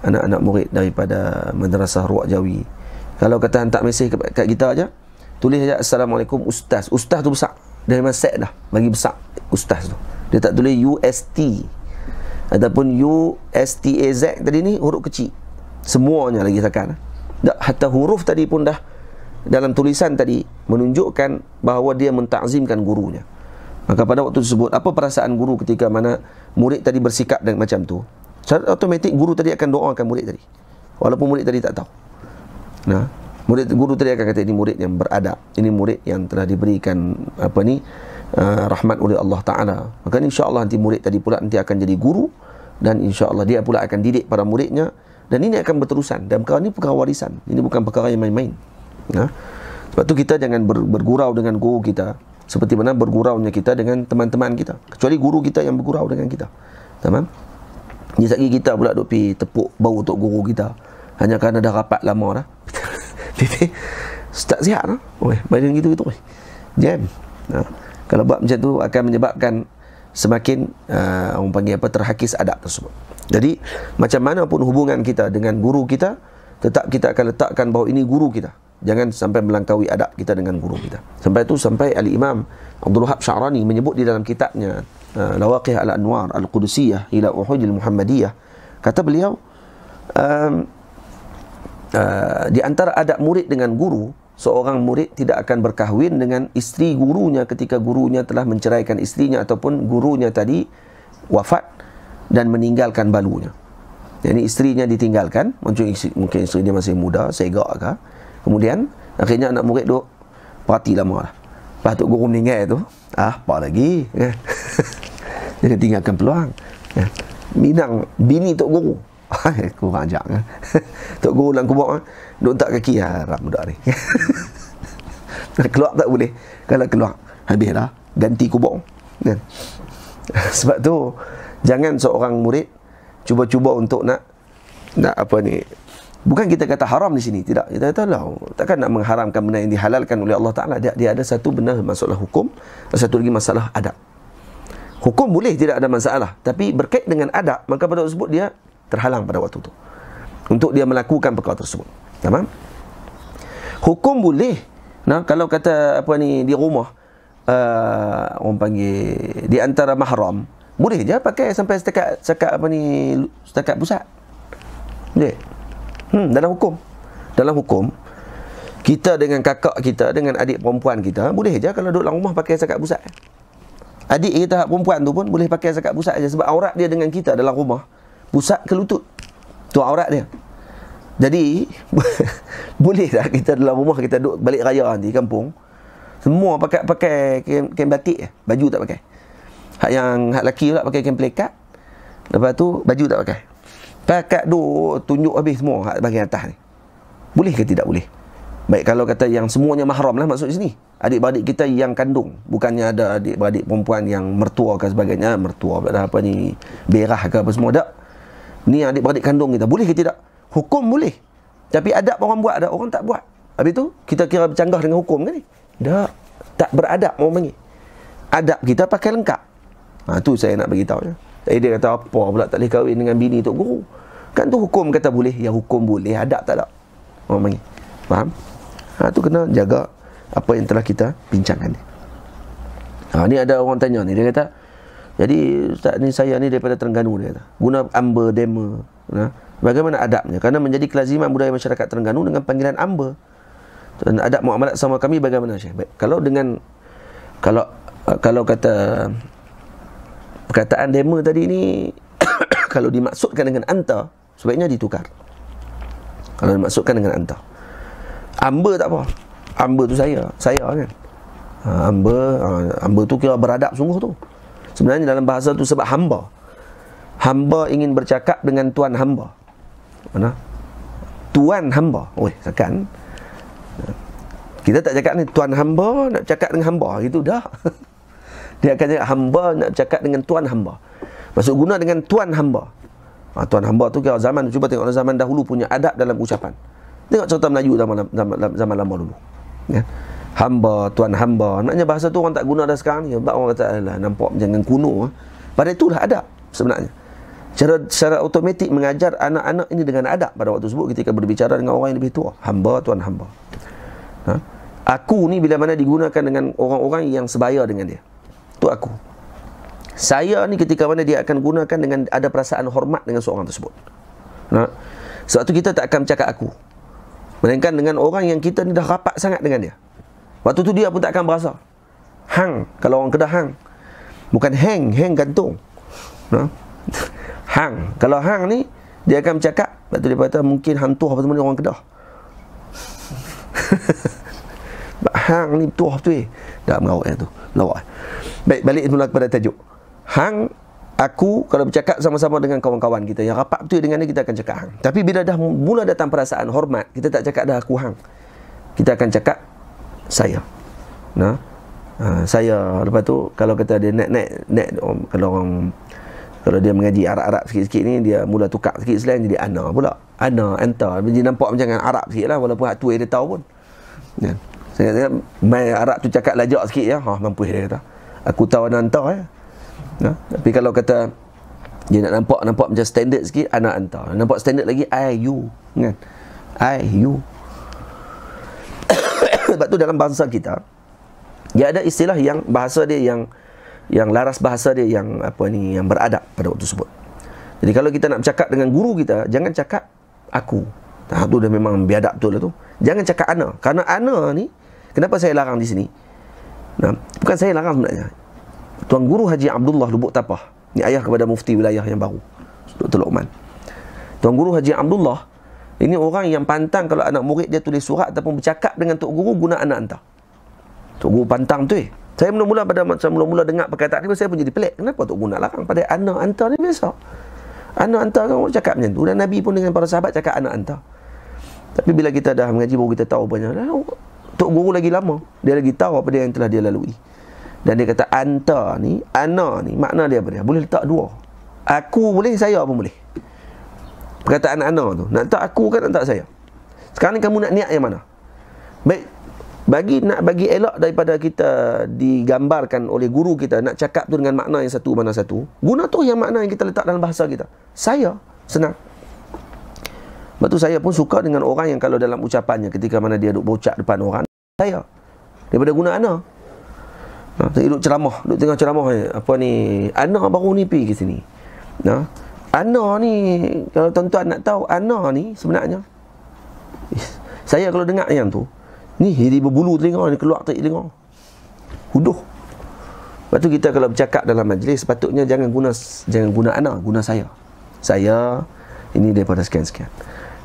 A: Anak-anak murid daripada madrasah Ruak Jawi. Kalau kata hantar mesej kepada kat kita aja, tulis saja assalamualaikum ustaz. Ustaz tu besar. Dia memang set dah bagi besar ustaz tu. Dia tak tulis UST ataupun u s t a z tadi ni huruf kecil semuanya lagi zakat. Dah hatta huruf tadi pun dah dalam tulisan tadi menunjukkan bahawa dia mentakzimkan gurunya. Maka pada waktu tersebut apa perasaan guru ketika mana murid tadi bersikap dan macam tu? Secara otomatik guru tadi akan doakan murid tadi. Walaupun murid tadi tak tahu. Nah, murid guru tadi akan kata ini murid yang beradab, ini murid yang telah diberikan apa ni? Uh, rahmat oleh Allah Taala. Maka insya-Allah nanti murid tadi pula nanti akan jadi guru dan insya-Allah dia pula akan didik para muridnya dan ini akan berterusan dan perkara ini perkara warisan ini bukan perkara yang main-main ya? sebab tu kita jangan ber, bergurau dengan guru kita seperti mana bergurau-nya kita dengan teman-teman kita kecuali guru kita yang bergurau dengan kita tamam ni sekali kita pula duk pi tepuk bau untuk guru kita hanya kerana dah rapat lama dah tak sihat lah Oi, badan gitu-gitu Jam ha. Kalau buat macam tu akan menyebabkan semakin uh, orang panggil apa terhakis adab tersebut. Jadi macam mana pun hubungan kita dengan guru kita tetap kita akan letakkan bahawa ini guru kita. Jangan sampai melangkaui adab kita dengan guru kita. Sampai itu sampai Ali Imam Abdul Wahab Syarani menyebut di dalam kitabnya uh, Lawaqih Al Anwar Al Qudusiyah ila al Muhammadiyah kata beliau um, uh, di antara adab murid dengan guru seorang murid tidak akan berkahwin dengan isteri gurunya ketika gurunya telah menceraikan isterinya ataupun gurunya tadi wafat dan meninggalkan balunya. Jadi yani isterinya ditinggalkan, mungkin isteri, mungkin isteri dia masih muda, segak ke. Kemudian akhirnya anak murid duk parti lama lah. Lepas tu guru meninggal tu, ah apa lagi kan. Jadi tinggalkan peluang. Ya. Minang bini tok guru. aku ajak kan. Eh. Tok guru dalam kubur kan. Eh. Duk tak kaki ah ram budak ni. keluar tak boleh. Kalau keluar habislah ganti kubur kan. Sebab tu jangan seorang murid cuba-cuba untuk nak nak apa ni Bukan kita kata haram di sini, tidak. Kita kata lah, takkan nak mengharamkan benda yang dihalalkan oleh Allah Ta'ala. Dia, dia ada satu benda masalah hukum, satu lagi masalah adab. Hukum boleh tidak ada masalah, tapi berkait dengan adab, maka pada sebut dia terhalang pada waktu itu untuk dia melakukan perkara tersebut. Tamam? Hukum boleh. Nah, kalau kata apa ni di rumah uh, orang panggil di antara mahram, boleh je pakai sampai setakat setakat apa ni setakat pusat. Boleh. Hmm, dalam hukum. Dalam hukum kita dengan kakak kita, dengan adik perempuan kita, boleh je kalau duduk dalam rumah pakai sekat pusat. Adik kita perempuan tu pun boleh pakai sekat pusat aja sebab aurat dia dengan kita dalam rumah pusat ke lutut tu aurat dia jadi boleh tak kita dalam rumah kita duduk balik raya nanti kampung semua pakai pakai kain, batik eh. baju tak pakai hak yang hak lelaki pula pakai kain pelekat lepas tu baju tak pakai pakat do tunjuk habis semua hak bahagian atas ni boleh ke tidak boleh baik kalau kata yang semuanya mahram lah maksud sini adik-beradik kita yang kandung bukannya ada adik-beradik perempuan yang mertua ke sebagainya mertua apa ni berah ke apa semua tak Ni adik-beradik kandung kita. Boleh ke tidak? Hukum boleh. Tapi adab orang buat, ada orang tak buat. Habis tu, kita kira bercanggah dengan hukum kan ni? Tak. Tak beradab orang panggil. Adab kita pakai lengkap. Ha, tu saya nak beritahu. Ya. Jadi eh, dia kata, apa pula tak boleh kahwin dengan bini Tok Guru? Kan tu hukum kata boleh. Ya hukum boleh, adab tak ada. Orang panggil. Faham? Ha, tu kena jaga apa yang telah kita bincangkan ni. Ha, ni ada orang tanya ni. Dia kata, jadi Ustaz ni saya ni daripada Terengganu dia kata. Guna amba, dema. Ya. Bagaimana adabnya? Karena menjadi kelaziman budaya masyarakat Terengganu dengan panggilan amba. Dan adab muamalat sama kami bagaimana Syekh? Baik. Kalau dengan kalau kalau kata perkataan dema tadi ni kalau dimaksudkan dengan anta sebaiknya ditukar. Kalau dimaksudkan dengan anta. Amba tak apa. Amba tu saya, saya kan. Ha, amba, ha, amba tu kira beradab sungguh tu. Sebenarnya dalam bahasa tu sebab hamba. Hamba ingin bercakap dengan tuan hamba. Mana? Tuan hamba. Oi, sakan. Kita tak cakap ni tuan hamba nak cakap dengan hamba Itu dah. Dia akan cakap hamba nak cakap dengan tuan hamba. Maksud guna dengan tuan hamba. Ha, tuan hamba tu kira zaman cuba tengok zaman dahulu punya adab dalam ucapan. Tengok cerita Melayu zaman zaman, zaman, zaman lama dulu. Kan? Ya? hamba, tuan hamba. Maknanya bahasa tu orang tak guna dah sekarang ni. Sebab orang kata, alah, nampak jangan kuno. Eh. Pada itulah adab sebenarnya. Cara, secara automatik mengajar anak-anak ini dengan adab pada waktu tersebut ketika berbicara dengan orang yang lebih tua. Hamba, tuan hamba. Ha? Aku ni bila mana digunakan dengan orang-orang yang sebaya dengan dia. Tu aku. Saya ni ketika mana dia akan gunakan dengan ada perasaan hormat dengan seorang tersebut. Ha? Sebab tu kita tak akan cakap aku. Melainkan dengan orang yang kita ni dah rapat sangat dengan dia. Waktu tu dia pun tak akan berasa. Hang, kalau orang kedah hang. Bukan hang, hang gantung. Ha? Hang. Kalau hang ni, dia akan bercakap. Lepas tu dia kata, mungkin hantu apa semua ni orang kedah. hang ni tuah tu eh. Dah mengawak yang tu. Lawak. Baik, balik mula kepada tajuk. Hang, aku kalau bercakap sama-sama dengan kawan-kawan kita. Yang rapat tu dengan dia, kita akan cakap hang. Tapi bila dah mula datang perasaan hormat, kita tak cakap dah aku hang. Kita akan cakap saya. Nah, uh, saya lepas tu kalau kata dia net net net um, kalau orang kalau dia mengaji Arab-Arab sikit-sikit ni dia mula tukar sikit selain jadi ana pula. Ana anta dia nampak macam kan Arab sikitlah walaupun hak tua dia tahu pun. Ya. Saya kata mai Arab tu cakap lajak sikit ya. Ha mampu dia kata. Aku tahu ana anta ya. Nah, tapi kalau kata dia nak nampak nampak macam standard sikit anak anta. Nampak standard lagi I you kan. I you sebab tu dalam bahasa kita dia ada istilah yang bahasa dia yang yang laras bahasa dia yang apa ni yang beradab pada waktu tersebut. Jadi kalau kita nak cakap dengan guru kita jangan cakap aku. Nah, ha, tu dah memang biadab tu lah tu. Jangan cakap ana. Karena ana ni kenapa saya larang di sini? Nah, bukan saya larang sebenarnya. Tuan Guru Haji Abdullah Lubuk Tapah, ni ayah kepada mufti wilayah yang baru. Dr. Lokman. Tuan Guru Haji Abdullah ini orang yang pantang kalau anak murid dia tulis surat ataupun bercakap dengan tok guru guna anak hantar. Tok guru pantang tu eh. Saya mula-mula pada macam mula-mula dengar perkataan ni saya pun jadi pelik. Kenapa tok guru nak larang pada anak hantar ni biasa? Anak hantar kan orang cakap macam tu dan nabi pun dengan para sahabat cakap anak hantar. Tapi bila kita dah mengaji baru kita tahu banyak. Tok guru lagi lama, dia lagi tahu apa dia yang telah dia lalui. Dan dia kata anta ni, anak ni makna dia apa dia? Boleh letak dua. Aku boleh, saya pun boleh perkataan Ana tu nak tak aku kan nak tak saya sekarang kamu nak niat yang mana baik bagi nak bagi elak daripada kita digambarkan oleh guru kita nak cakap tu dengan makna yang satu mana satu guna tu yang makna yang kita letak dalam bahasa kita saya senang Lepas tu saya pun suka dengan orang yang kalau dalam ucapannya ketika mana dia duk bocak depan orang saya daripada guna ana. Ha, duduk ceramah, duduk tengah ceramah ni. Eh, apa ni? Ana baru ni pergi ke sini. Nah. Ha? Ana ni Kalau tuan-tuan nak tahu Ana ni sebenarnya Saya kalau dengar yang tu Ni hiri berbulu telinga ni keluar tak telinga Huduh Lepas tu kita kalau bercakap dalam majlis Sepatutnya jangan guna Jangan guna Ana Guna saya Saya Ini daripada sekian-sekian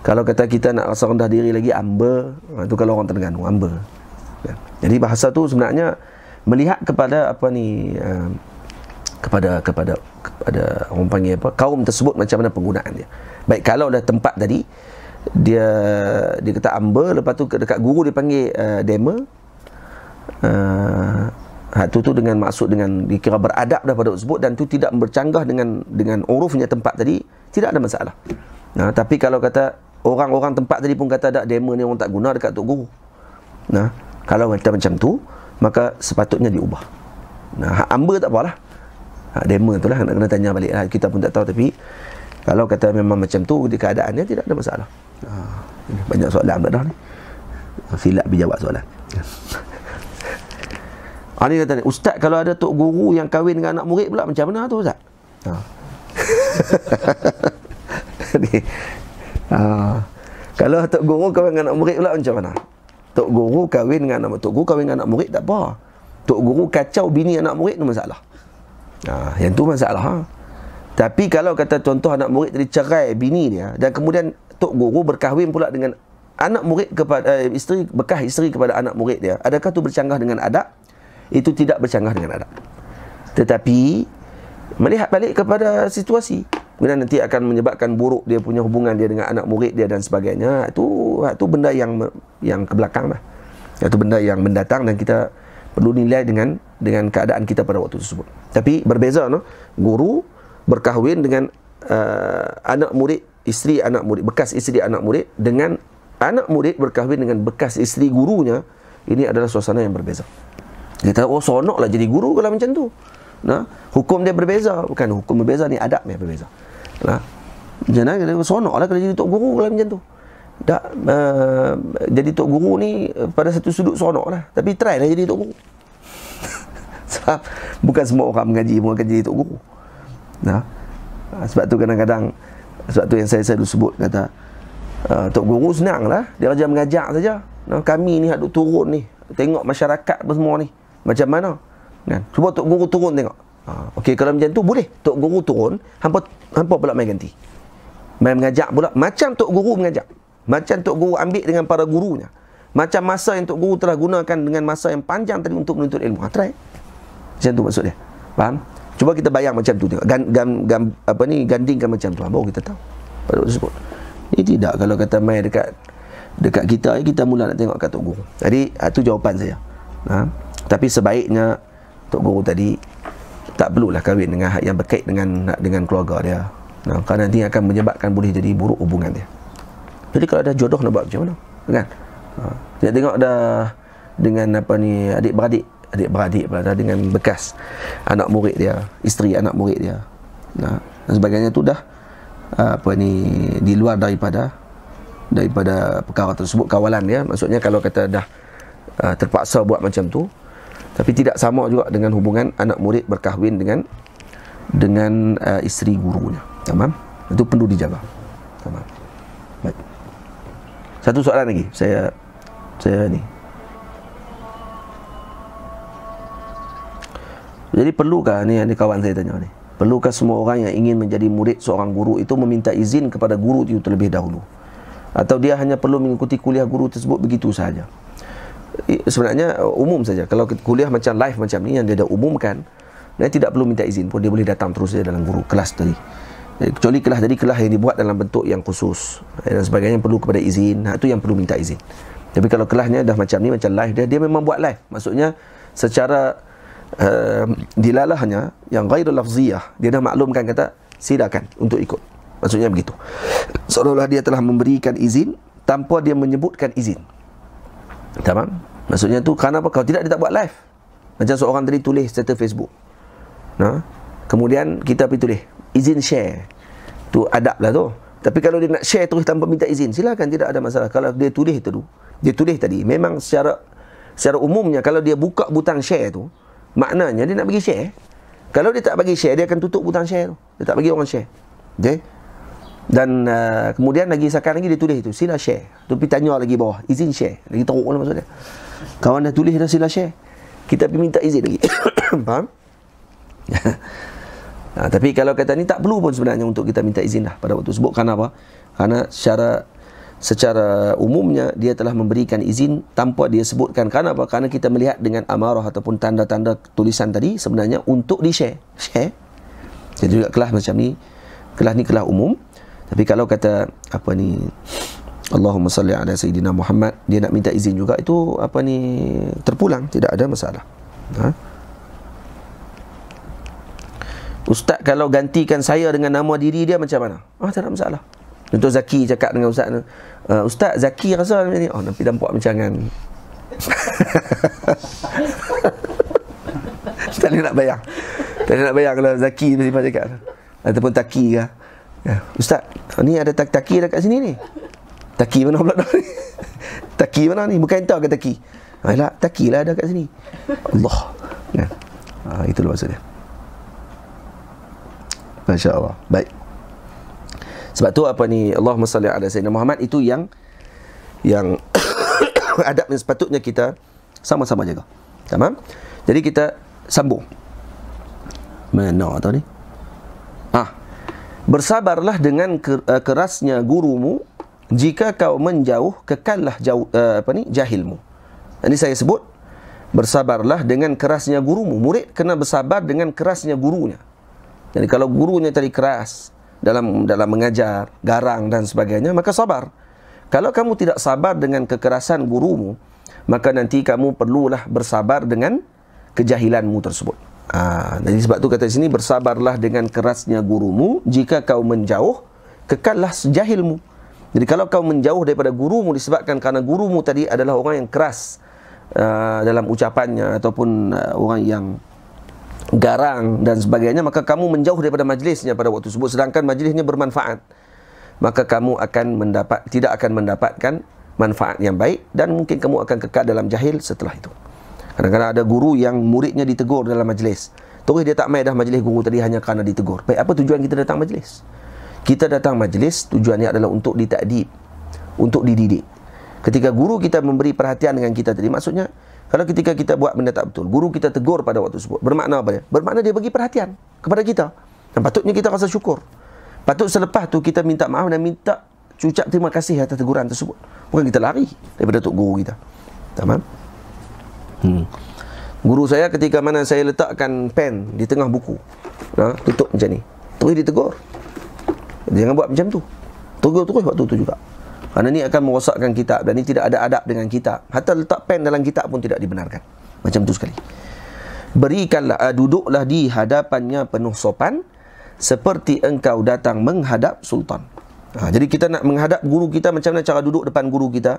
A: Kalau kata kita nak rasa rendah diri lagi Amba ha, Itu kalau orang terdengar Amba ya. Jadi bahasa tu sebenarnya Melihat kepada apa ni eh, kepada kepada kepada orang panggil apa kaum tersebut macam mana penggunaan dia baik kalau dah tempat tadi dia dia kata amba lepas tu dekat guru dia panggil uh, eh, demo uh, eh, tu tu dengan maksud dengan dikira beradab dah pada tersebut dan tu tidak bercanggah dengan dengan urufnya tempat tadi tidak ada masalah nah tapi kalau kata orang-orang tempat tadi pun kata dak demo ni orang tak guna dekat tok guru nah kalau kata macam tu maka sepatutnya diubah nah amba tak apalah ha, demo tu lah nak kena tanya balik lah kita pun tak tahu tapi kalau kata memang macam tu di keadaannya tidak ada masalah ha, banyak soalan dah ni ha, silap dia jawab soalan ha, ni kata ni ustaz kalau ada tok guru yang kahwin dengan anak murid pula macam mana tu ustaz ha. ni, ha. kalau tok guru kahwin dengan anak murid pula macam mana tok guru kahwin dengan anak tok guru kahwin dengan anak murid tak apa tok guru kacau bini anak murid itu masalah Ha, yang tu masalah. Ha? Tapi kalau kata contoh anak murid tadi cerai bini dia dan kemudian tok guru berkahwin pula dengan anak murid kepada eh, isteri bekas isteri kepada anak murid dia, adakah tu bercanggah dengan adab? Itu tidak bercanggah dengan adab. Tetapi melihat balik kepada situasi kemudian nanti akan menyebabkan buruk dia punya hubungan dia dengan anak murid dia dan sebagainya itu itu benda yang yang kebelakang lah itu benda yang mendatang dan kita perlu nilai dengan dengan keadaan kita pada waktu tersebut. Tapi berbeza no? guru berkahwin dengan uh, anak murid, isteri anak murid, bekas isteri anak murid dengan anak murid berkahwin dengan bekas isteri gurunya, ini adalah suasana yang berbeza. Dia kata, oh sonoklah jadi guru kalau macam tu. Nah, hukum dia berbeza, bukan hukum berbeza ni adab dia berbeza. Nah, jangan kata oh, sonoklah kalau jadi tok guru kalau macam tu tak, uh, jadi Tok Guru ni eh, pada satu sudut seronok lah. Tapi try lah jadi Tok Guru. sebab bukan semua orang mengaji bukan akan jadi Tok Guru. Nah, ah, sebab tu kadang-kadang, sebab tu yang saya selalu sebut kata, uh, Tok Guru senang lah, dia macam mengajak saja. Nah, kami ni hadut turun ni, tengok masyarakat apa semua ni, macam mana. Kan? Cuba Tok Guru turun tengok. Ha, Okey, kalau macam tu boleh. Tok Guru turun, hampa, hampa pula main ganti. Main mengajak pula, macam Tok Guru mengajak. Macam Tok Guru ambil dengan para gurunya. Macam masa yang Tok Guru telah gunakan dengan masa yang panjang tadi untuk menuntut ilmu. Ha, try. Macam tu maksudnya. Faham? Cuba kita bayang macam tu tengok. Gan, gan, gan, apa ni, gandingkan macam tu. Ha, baru kita tahu. Pada waktu tersebut. Ini tidak kalau kata main dekat dekat kita, kita mula nak tengok kat Tok Guru. Jadi, itu ha, jawapan saya. Ha? Tapi sebaiknya Tok Guru tadi tak perlulah kahwin dengan yang berkait dengan dengan keluarga dia. Nah, ha, kerana nanti akan menyebabkan boleh jadi buruk hubungan dia. Jadi kalau ada jodoh nak buat macam mana? Kan? Ha. Saya tengok dah dengan apa ni adik-beradik, adik-beradik pula dah dengan bekas anak murid dia, isteri anak murid dia. Nah, ha. dan sebagainya tu dah ah, apa ni di luar daripada daripada perkara tersebut kawalan dia. Maksudnya kalau kata dah uh, terpaksa buat macam tu tapi tidak sama juga dengan hubungan anak murid berkahwin dengan dengan uh, isteri gurunya. Tamam? Itu perlu dijaga. Tamam. Satu soalan lagi Saya Saya ni Jadi perlukah ni ada kawan saya tanya ni. Perlukah semua orang yang ingin menjadi murid seorang guru itu meminta izin kepada guru itu terlebih dahulu? Atau dia hanya perlu mengikuti kuliah guru tersebut begitu sahaja? Sebenarnya uh, umum saja. Kalau kuliah macam live macam ni yang dia dah umumkan, dia tidak perlu minta izin pun dia boleh datang terus saja dalam guru kelas tadi. Eh, kecuali kelah jadi kelah yang dibuat dalam bentuk yang khusus eh, dan sebagainya perlu kepada izin ha, itu yang perlu minta izin tapi kalau kelahnya dah macam ni macam live dia dia memang buat live maksudnya secara uh, dilalahnya yang ghairul lafziyah dia dah maklumkan kata silakan untuk ikut maksudnya begitu seolah-olah dia telah memberikan izin tanpa dia menyebutkan izin tamam maksudnya tu kenapa kalau tidak dia tak buat live macam seorang tadi tulis status Facebook nah Kemudian kita pergi tulis izin share. Tu adab lah tu. Tapi kalau dia nak share terus tanpa minta izin, silakan tidak ada masalah. Kalau dia tulis tu, dia tulis tadi. Memang secara secara umumnya kalau dia buka butang share tu, maknanya dia nak bagi share. Kalau dia tak bagi share, dia akan tutup butang share tu. Dia tak bagi orang share. Okay? Dan uh, kemudian lagi sekarang lagi dia tulis itu, sila share. Tu Tapi tanya lagi bawah, izin share. Lagi teruk lah maksudnya. Kawan dah tulis dah sila share. Kita pergi minta izin lagi. Faham? Ha, tapi kalau kata ni tak perlu pun sebenarnya untuk kita minta izin dah pada waktu sebut kerana apa? Kerana secara secara umumnya dia telah memberikan izin tanpa dia sebutkan kerana apa? Kerana kita melihat dengan amarah ataupun tanda-tanda tulisan tadi sebenarnya untuk di share. Share. Jadi juga kelas macam ni kelas ni kelas umum. Tapi kalau kata apa ni Allahumma salli ala sayyidina Muhammad dia nak minta izin juga itu apa ni terpulang tidak ada masalah. Ha? Ustaz kalau gantikan saya dengan nama diri dia macam mana? Ah, tak ada masalah. Contoh Zaki cakap dengan Ustaz eh, Ustaz, Zaki rasa macam ni. Oh, nampak nampak macam kan. tak boleh nak bayang. Tak nak bayang kalau Zaki tiba-tiba cakap. Ataupun Taki ke. Ya. Ustaz, ni ada tak Taki dekat sini ni. Taki mana pula ni? Taki mana ni? Bukan entah ke Taki? Ayolah, Taki lah ada kat sini. Allah. Ya. Ah, itulah maksudnya. Masya Allah. Baik. Sebab tu apa ni Allahumma salli ala sayyidina Muhammad itu yang yang adab yang sepatutnya kita sama-sama jaga. Tamam? Jadi kita sambung. Mana tahu ni? Ah. Bersabarlah dengan eh, kerasnya gurumu jika kau menjauh kekallah jauh eh, apa ni jahilmu. Ini saya sebut bersabarlah dengan kerasnya gurumu. Murid kena bersabar dengan kerasnya gurunya. Jadi kalau gurunya tadi keras dalam dalam mengajar, garang dan sebagainya, maka sabar. Kalau kamu tidak sabar dengan kekerasan gurumu, maka nanti kamu perlulah bersabar dengan kejahilanmu tersebut. Ah, jadi sebab tu kata di sini bersabarlah dengan kerasnya gurumu jika kau menjauh kekallah sejahilmu. Jadi kalau kau menjauh daripada gurumu disebabkan karena gurumu tadi adalah orang yang keras uh, dalam ucapannya ataupun uh, orang yang garang dan sebagainya maka kamu menjauh daripada majlisnya pada waktu tersebut sedangkan majlisnya bermanfaat maka kamu akan mendapat tidak akan mendapatkan manfaat yang baik dan mungkin kamu akan kekal dalam jahil setelah itu kadang-kadang ada guru yang muridnya ditegur dalam majlis terus dia tak mai dah majlis guru tadi hanya kerana ditegur baik apa tujuan kita datang majlis kita datang majlis tujuannya adalah untuk ditakdib untuk dididik ketika guru kita memberi perhatian dengan kita tadi maksudnya kalau ketika kita buat benda tak betul, guru kita tegur pada waktu tersebut. Bermakna apa dia? Bermakna dia bagi perhatian kepada kita. Dan patutnya kita rasa syukur. Patut selepas tu kita minta maaf dan minta ucap terima kasih atas teguran tersebut. Bukan kita lari daripada tok guru kita. Tamam? Hmm. Guru saya ketika mana saya letakkan pen di tengah buku. Ha, tutup macam ni. Terus ditegur. Jangan buat macam tu. Tegur terus waktu tu juga. Kerana ini akan merosakkan kitab dan ini tidak ada adab dengan kitab. Hatta letak pen dalam kitab pun tidak dibenarkan. Macam tu sekali. Berikanlah, uh, duduklah di hadapannya penuh sopan seperti engkau datang menghadap sultan. Ha, jadi kita nak menghadap guru kita macam mana cara duduk depan guru kita?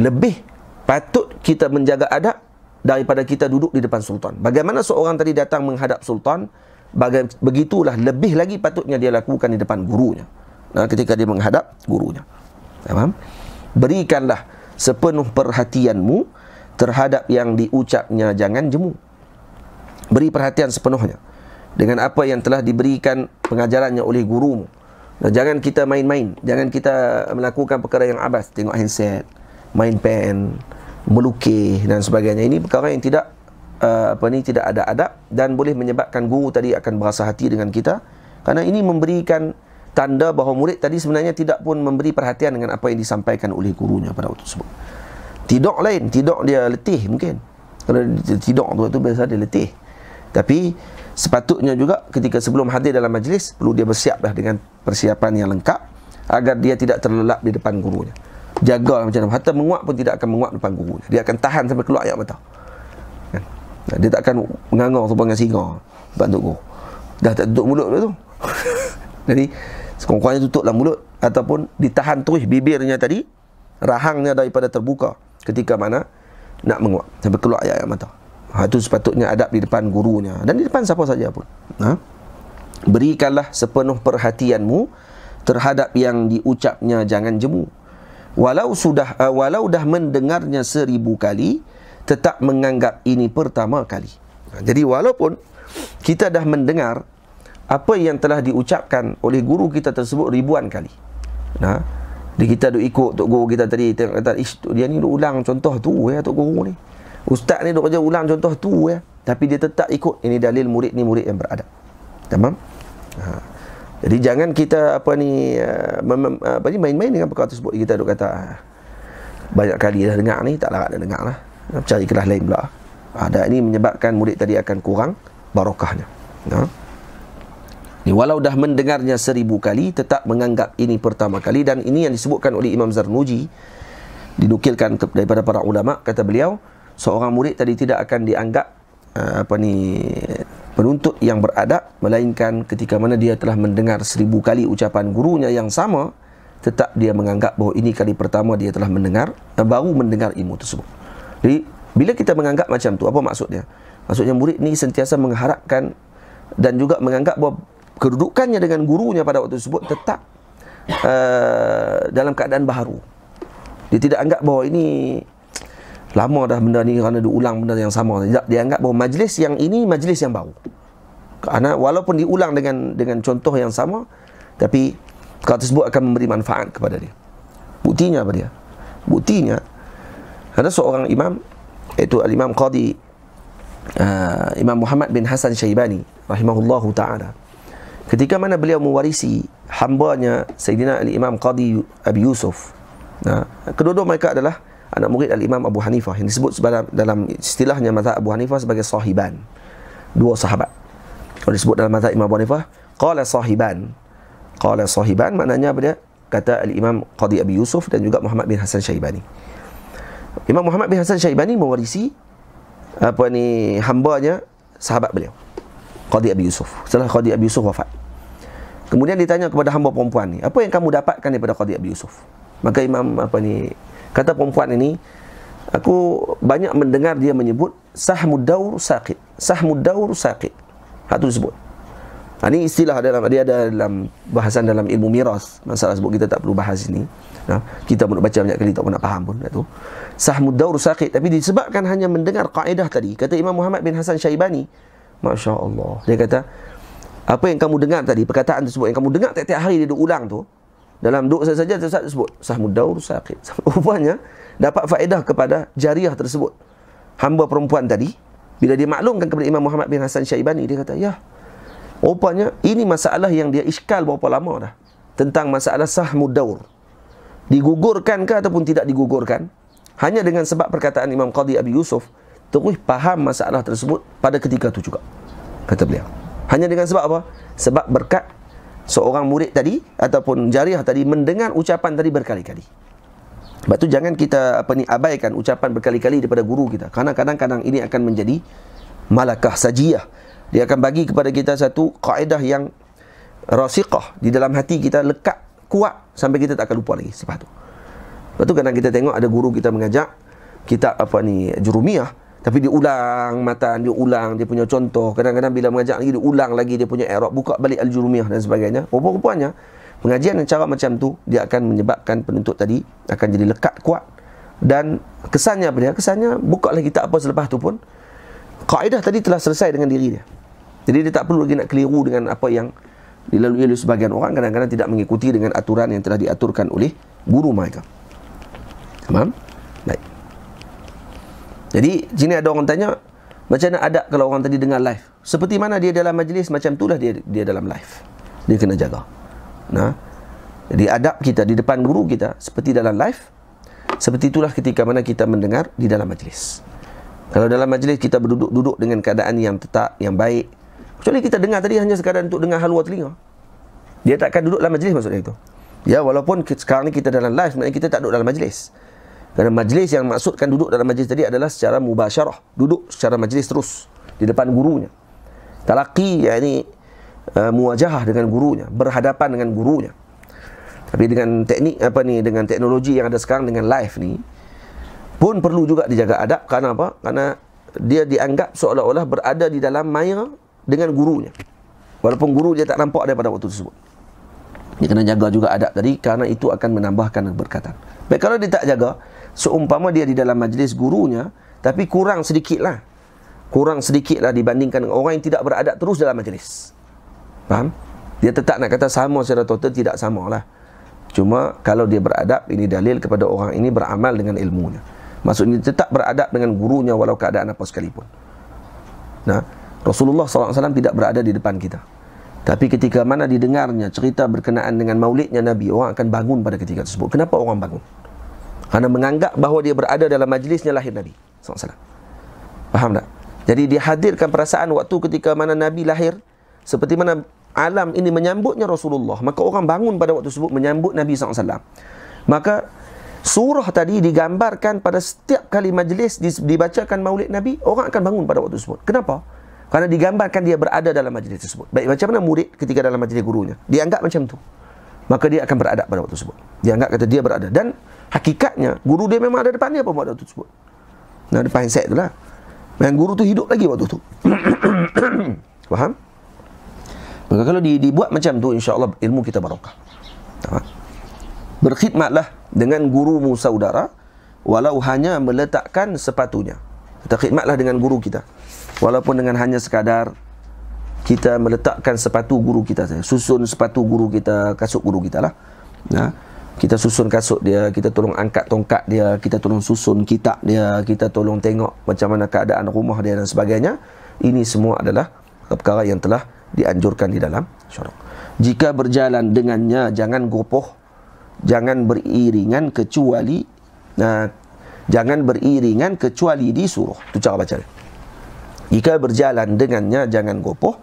A: Lebih patut kita menjaga adab daripada kita duduk di depan sultan. Bagaimana seorang tadi datang menghadap sultan, baga- begitulah lebih lagi patutnya dia lakukan di depan gurunya. Nah, ha, ketika dia menghadap gurunya. Faham? Berikanlah sepenuh perhatianmu terhadap yang diucapnya jangan jemu. Beri perhatian sepenuhnya dengan apa yang telah diberikan pengajarannya oleh gurumu. Nah, jangan kita main-main, jangan kita melakukan perkara yang abas, tengok handset, main pen, melukis dan sebagainya. Ini perkara yang tidak uh, apa ni tidak ada adab dan boleh menyebabkan guru tadi akan berasa hati dengan kita karena ini memberikan tanda bahawa murid tadi sebenarnya tidak pun memberi perhatian dengan apa yang disampaikan oleh gurunya pada waktu tersebut. Tidak lain, tidak dia letih mungkin. Kalau tidak tu itu biasa dia letih. Tapi sepatutnya juga ketika sebelum hadir dalam majlis perlu dia bersiaplah dengan persiapan yang lengkap agar dia tidak terlelap di depan gurunya. Jaga macam mana. Hatta menguap pun tidak akan menguap depan gurunya. Dia akan tahan sampai keluar ayat mata. Kan? Dia tak akan menganggur sebuah dengan singa depan tu guru. Dah tak tutup mulut dia tu. Jadi sekurang-kurangnya tutuplah mulut ataupun ditahan terus bibirnya tadi rahangnya daripada terbuka ketika mana nak menguap sampai keluar air, mata. Ha itu sepatutnya adab di depan gurunya dan di depan siapa saja pun. Ha? Berikanlah sepenuh perhatianmu terhadap yang diucapnya jangan jemu. Walau sudah uh, walau dah mendengarnya seribu kali tetap menganggap ini pertama kali. Ha, jadi walaupun kita dah mendengar apa yang telah diucapkan oleh guru kita tersebut ribuan kali. Nah, di kita duk ikut tok guru kita tadi tengok kata ish dia ni duk ulang contoh tu ya tok guru ni. Ustaz ni duk kerja ulang contoh tu ya. Tapi dia tetap ikut ini dalil murid ni murid yang beradab. Tamam? Ha. Jadi jangan kita apa ni eh, apa ni main-main dengan perkara tersebut kita duk kata ah, banyak kali dah dengar ni tak larat dah dengar lah. Cari kelas lain pula. Ha, ini menyebabkan murid tadi akan kurang barokahnya. Nah. Ha. Ini walau dah mendengarnya seribu kali, tetap menganggap ini pertama kali. Dan ini yang disebutkan oleh Imam Zarnuji, didukilkan daripada para ulama, kata beliau, seorang murid tadi tidak akan dianggap eh, apa ni penuntut yang beradab melainkan ketika mana dia telah mendengar seribu kali ucapan gurunya yang sama tetap dia menganggap bahawa ini kali pertama dia telah mendengar eh, baru mendengar ilmu tersebut jadi bila kita menganggap macam tu apa maksudnya maksudnya murid ni sentiasa mengharapkan dan juga menganggap bahawa kedudukannya dengan gurunya pada waktu tersebut tetap uh, dalam keadaan baru. Dia tidak anggap bahawa ini lama dah benda ni kerana diulang benda yang sama. dia anggap bahawa majlis yang ini majlis yang baru. Karena walaupun diulang dengan dengan contoh yang sama tapi perkara tersebut akan memberi manfaat kepada dia. Buktinya apa dia? Buktinya ada seorang imam iaitu al-Imam Qadi uh, Imam Muhammad bin Hasan Syaibani rahimahullahu taala ketika mana beliau mewarisi hambanya Sayyidina Al-Imam Qadi Abi Yusuf. Nah, kedua-dua mereka adalah anak murid Al-Imam Abu Hanifah yang disebut dalam istilahnya mazhab Abu Hanifah sebagai sahiban. Dua sahabat. Kalau disebut dalam mazhab Imam Abu Hanifah, qala sahiban. Qala sahiban maknanya apa dia? Kata Al-Imam Qadi Abi Yusuf dan juga Muhammad bin Hasan Syaibani. Imam Muhammad bin Hasan Syaibani mewarisi apa ni hambanya sahabat beliau. Qadi Abi Yusuf Setelah Qadi Abi Yusuf wafat Kemudian ditanya kepada hamba perempuan ni Apa yang kamu dapatkan daripada Qadi Abi Yusuf Maka Imam apa ni Kata perempuan ini Aku banyak mendengar dia menyebut Sahmud daur saqid Sahmud daur saqid Itu ha, disebut ha, Ini istilah dalam Dia ada dalam bahasan dalam ilmu miras Masalah sebut kita tak perlu bahas ini ha, Kita pun nak baca banyak kali tak pun nak faham pun tu, Sahmud daur saqid Tapi disebabkan hanya mendengar kaedah tadi Kata Imam Muhammad bin Hasan Syaibani Masya Allah. Dia kata, apa yang kamu dengar tadi, perkataan tersebut yang kamu dengar tiap-tiap hari dia ulang tu, dalam duduk saja saja tersebut sebut sahmudaur sakit. Rupanya dapat faedah kepada jariah tersebut. Hamba perempuan tadi bila dia maklumkan kepada Imam Muhammad bin Hasan Syaibani dia kata, "Ya, rupanya ini masalah yang dia iskal berapa lama dah tentang masalah sahmudaur. Digugurkan ke ataupun tidak digugurkan hanya dengan sebab perkataan Imam Qadi Abi Yusuf terus faham masalah tersebut pada ketika itu juga kata beliau hanya dengan sebab apa sebab berkat seorang murid tadi ataupun jariah tadi mendengar ucapan tadi berkali-kali sebab tu jangan kita apa ni abaikan ucapan berkali-kali daripada guru kita kerana kadang-kadang ini akan menjadi malakah sajiah dia akan bagi kepada kita satu kaedah yang rasikah di dalam hati kita lekat kuat sampai kita tak akan lupa lagi sebab tu sebab tu kadang kita tengok ada guru kita mengajak kitab apa ni jurumiyah tapi dia ulang matan, dia ulang dia punya contoh. Kadang-kadang bila mengajar lagi, dia ulang lagi dia punya erok. Buka balik Al-Jurumiyah dan sebagainya. Rupa-rupanya, pengajian dan cara macam tu, dia akan menyebabkan penuntut tadi akan jadi lekat kuat. Dan kesannya apa dia? Kesannya, buka lagi tak apa selepas tu pun, kaedah tadi telah selesai dengan diri dia. Jadi dia tak perlu lagi nak keliru dengan apa yang dilalui oleh sebahagian orang. Kadang-kadang tidak mengikuti dengan aturan yang telah diaturkan oleh guru mereka. Tamam? Jadi, sini ada orang tanya, macam mana adab kalau orang tadi dengar live? Seperti mana dia dalam majlis, macam itulah dia dia dalam live. Dia kena jaga. Nah. Jadi, adab kita di depan guru kita, seperti dalam live, seperti itulah ketika mana kita mendengar di dalam majlis. Kalau dalam majlis kita berduduk-duduk dengan keadaan yang tetap, yang baik. Kecuali kita dengar tadi hanya sekadar untuk dengar haluan telinga. Dia takkan duduk dalam majlis maksudnya itu. Ya, walaupun sekarang ni kita dalam live, maknanya kita tak duduk dalam majlis. Kerana majlis yang maksudkan duduk dalam majlis tadi adalah secara mubasyarah. Duduk secara majlis terus. Di depan gurunya. Talaki, yang ini uh, eh, muwajahah dengan gurunya. Berhadapan dengan gurunya. Tapi dengan teknik apa ni, dengan teknologi yang ada sekarang dengan live ni, pun perlu juga dijaga adab. Kerana apa? Kerana dia dianggap seolah-olah berada di dalam maya dengan gurunya. Walaupun guru dia tak nampak daripada waktu tersebut. Dia kena jaga juga adab tadi kerana itu akan menambahkan keberkatan. Baik, kalau dia tak jaga, seumpama dia di dalam majlis gurunya tapi kurang sedikitlah kurang sedikitlah dibandingkan dengan orang yang tidak beradab terus dalam majlis faham dia tetap nak kata sama secara total tidak samalah cuma kalau dia beradab ini dalil kepada orang ini beramal dengan ilmunya maksudnya tetap beradab dengan gurunya walau keadaan apa sekalipun nah Rasulullah SAW tidak berada di depan kita tapi ketika mana didengarnya cerita berkenaan dengan maulidnya Nabi, orang akan bangun pada ketika tersebut. Kenapa orang bangun? Kerana menganggap bahawa dia berada dalam majlisnya lahir Nabi SAW. Faham tak? Jadi dia hadirkan perasaan waktu ketika mana Nabi lahir Seperti mana alam ini menyambutnya Rasulullah Maka orang bangun pada waktu tersebut menyambut Nabi SAW Maka surah tadi digambarkan pada setiap kali majlis dibacakan maulid Nabi Orang akan bangun pada waktu tersebut Kenapa? Kerana digambarkan dia berada dalam majlis tersebut Baik macam mana murid ketika dalam majlis gurunya Dianggap macam tu Maka dia akan beradab pada waktu tersebut Dianggap kata dia berada Dan hakikatnya guru dia memang ada depan dia apa waktu sebut. Nah depan handset tu lah. Dan guru tu hidup lagi waktu tu. Faham? Maka kalau di, dibuat macam tu insya Allah ilmu kita barokah. Berkhidmatlah dengan guru gurumu saudara walau hanya meletakkan sepatunya. Kita khidmatlah dengan guru kita. Walaupun dengan hanya sekadar kita meletakkan sepatu guru kita saja. Susun sepatu guru kita, kasut guru kita lah. Nah. Ya kita susun kasut dia, kita tolong angkat tongkat dia, kita tolong susun kitab dia, kita tolong tengok macam mana keadaan rumah dia dan sebagainya. Ini semua adalah perkara yang telah dianjurkan di dalam syarak. Jika berjalan dengannya, jangan gopoh, jangan beriringan kecuali nah, jangan beriringan kecuali disuruh. Itu cara baca dia. Jika berjalan dengannya, jangan gopoh,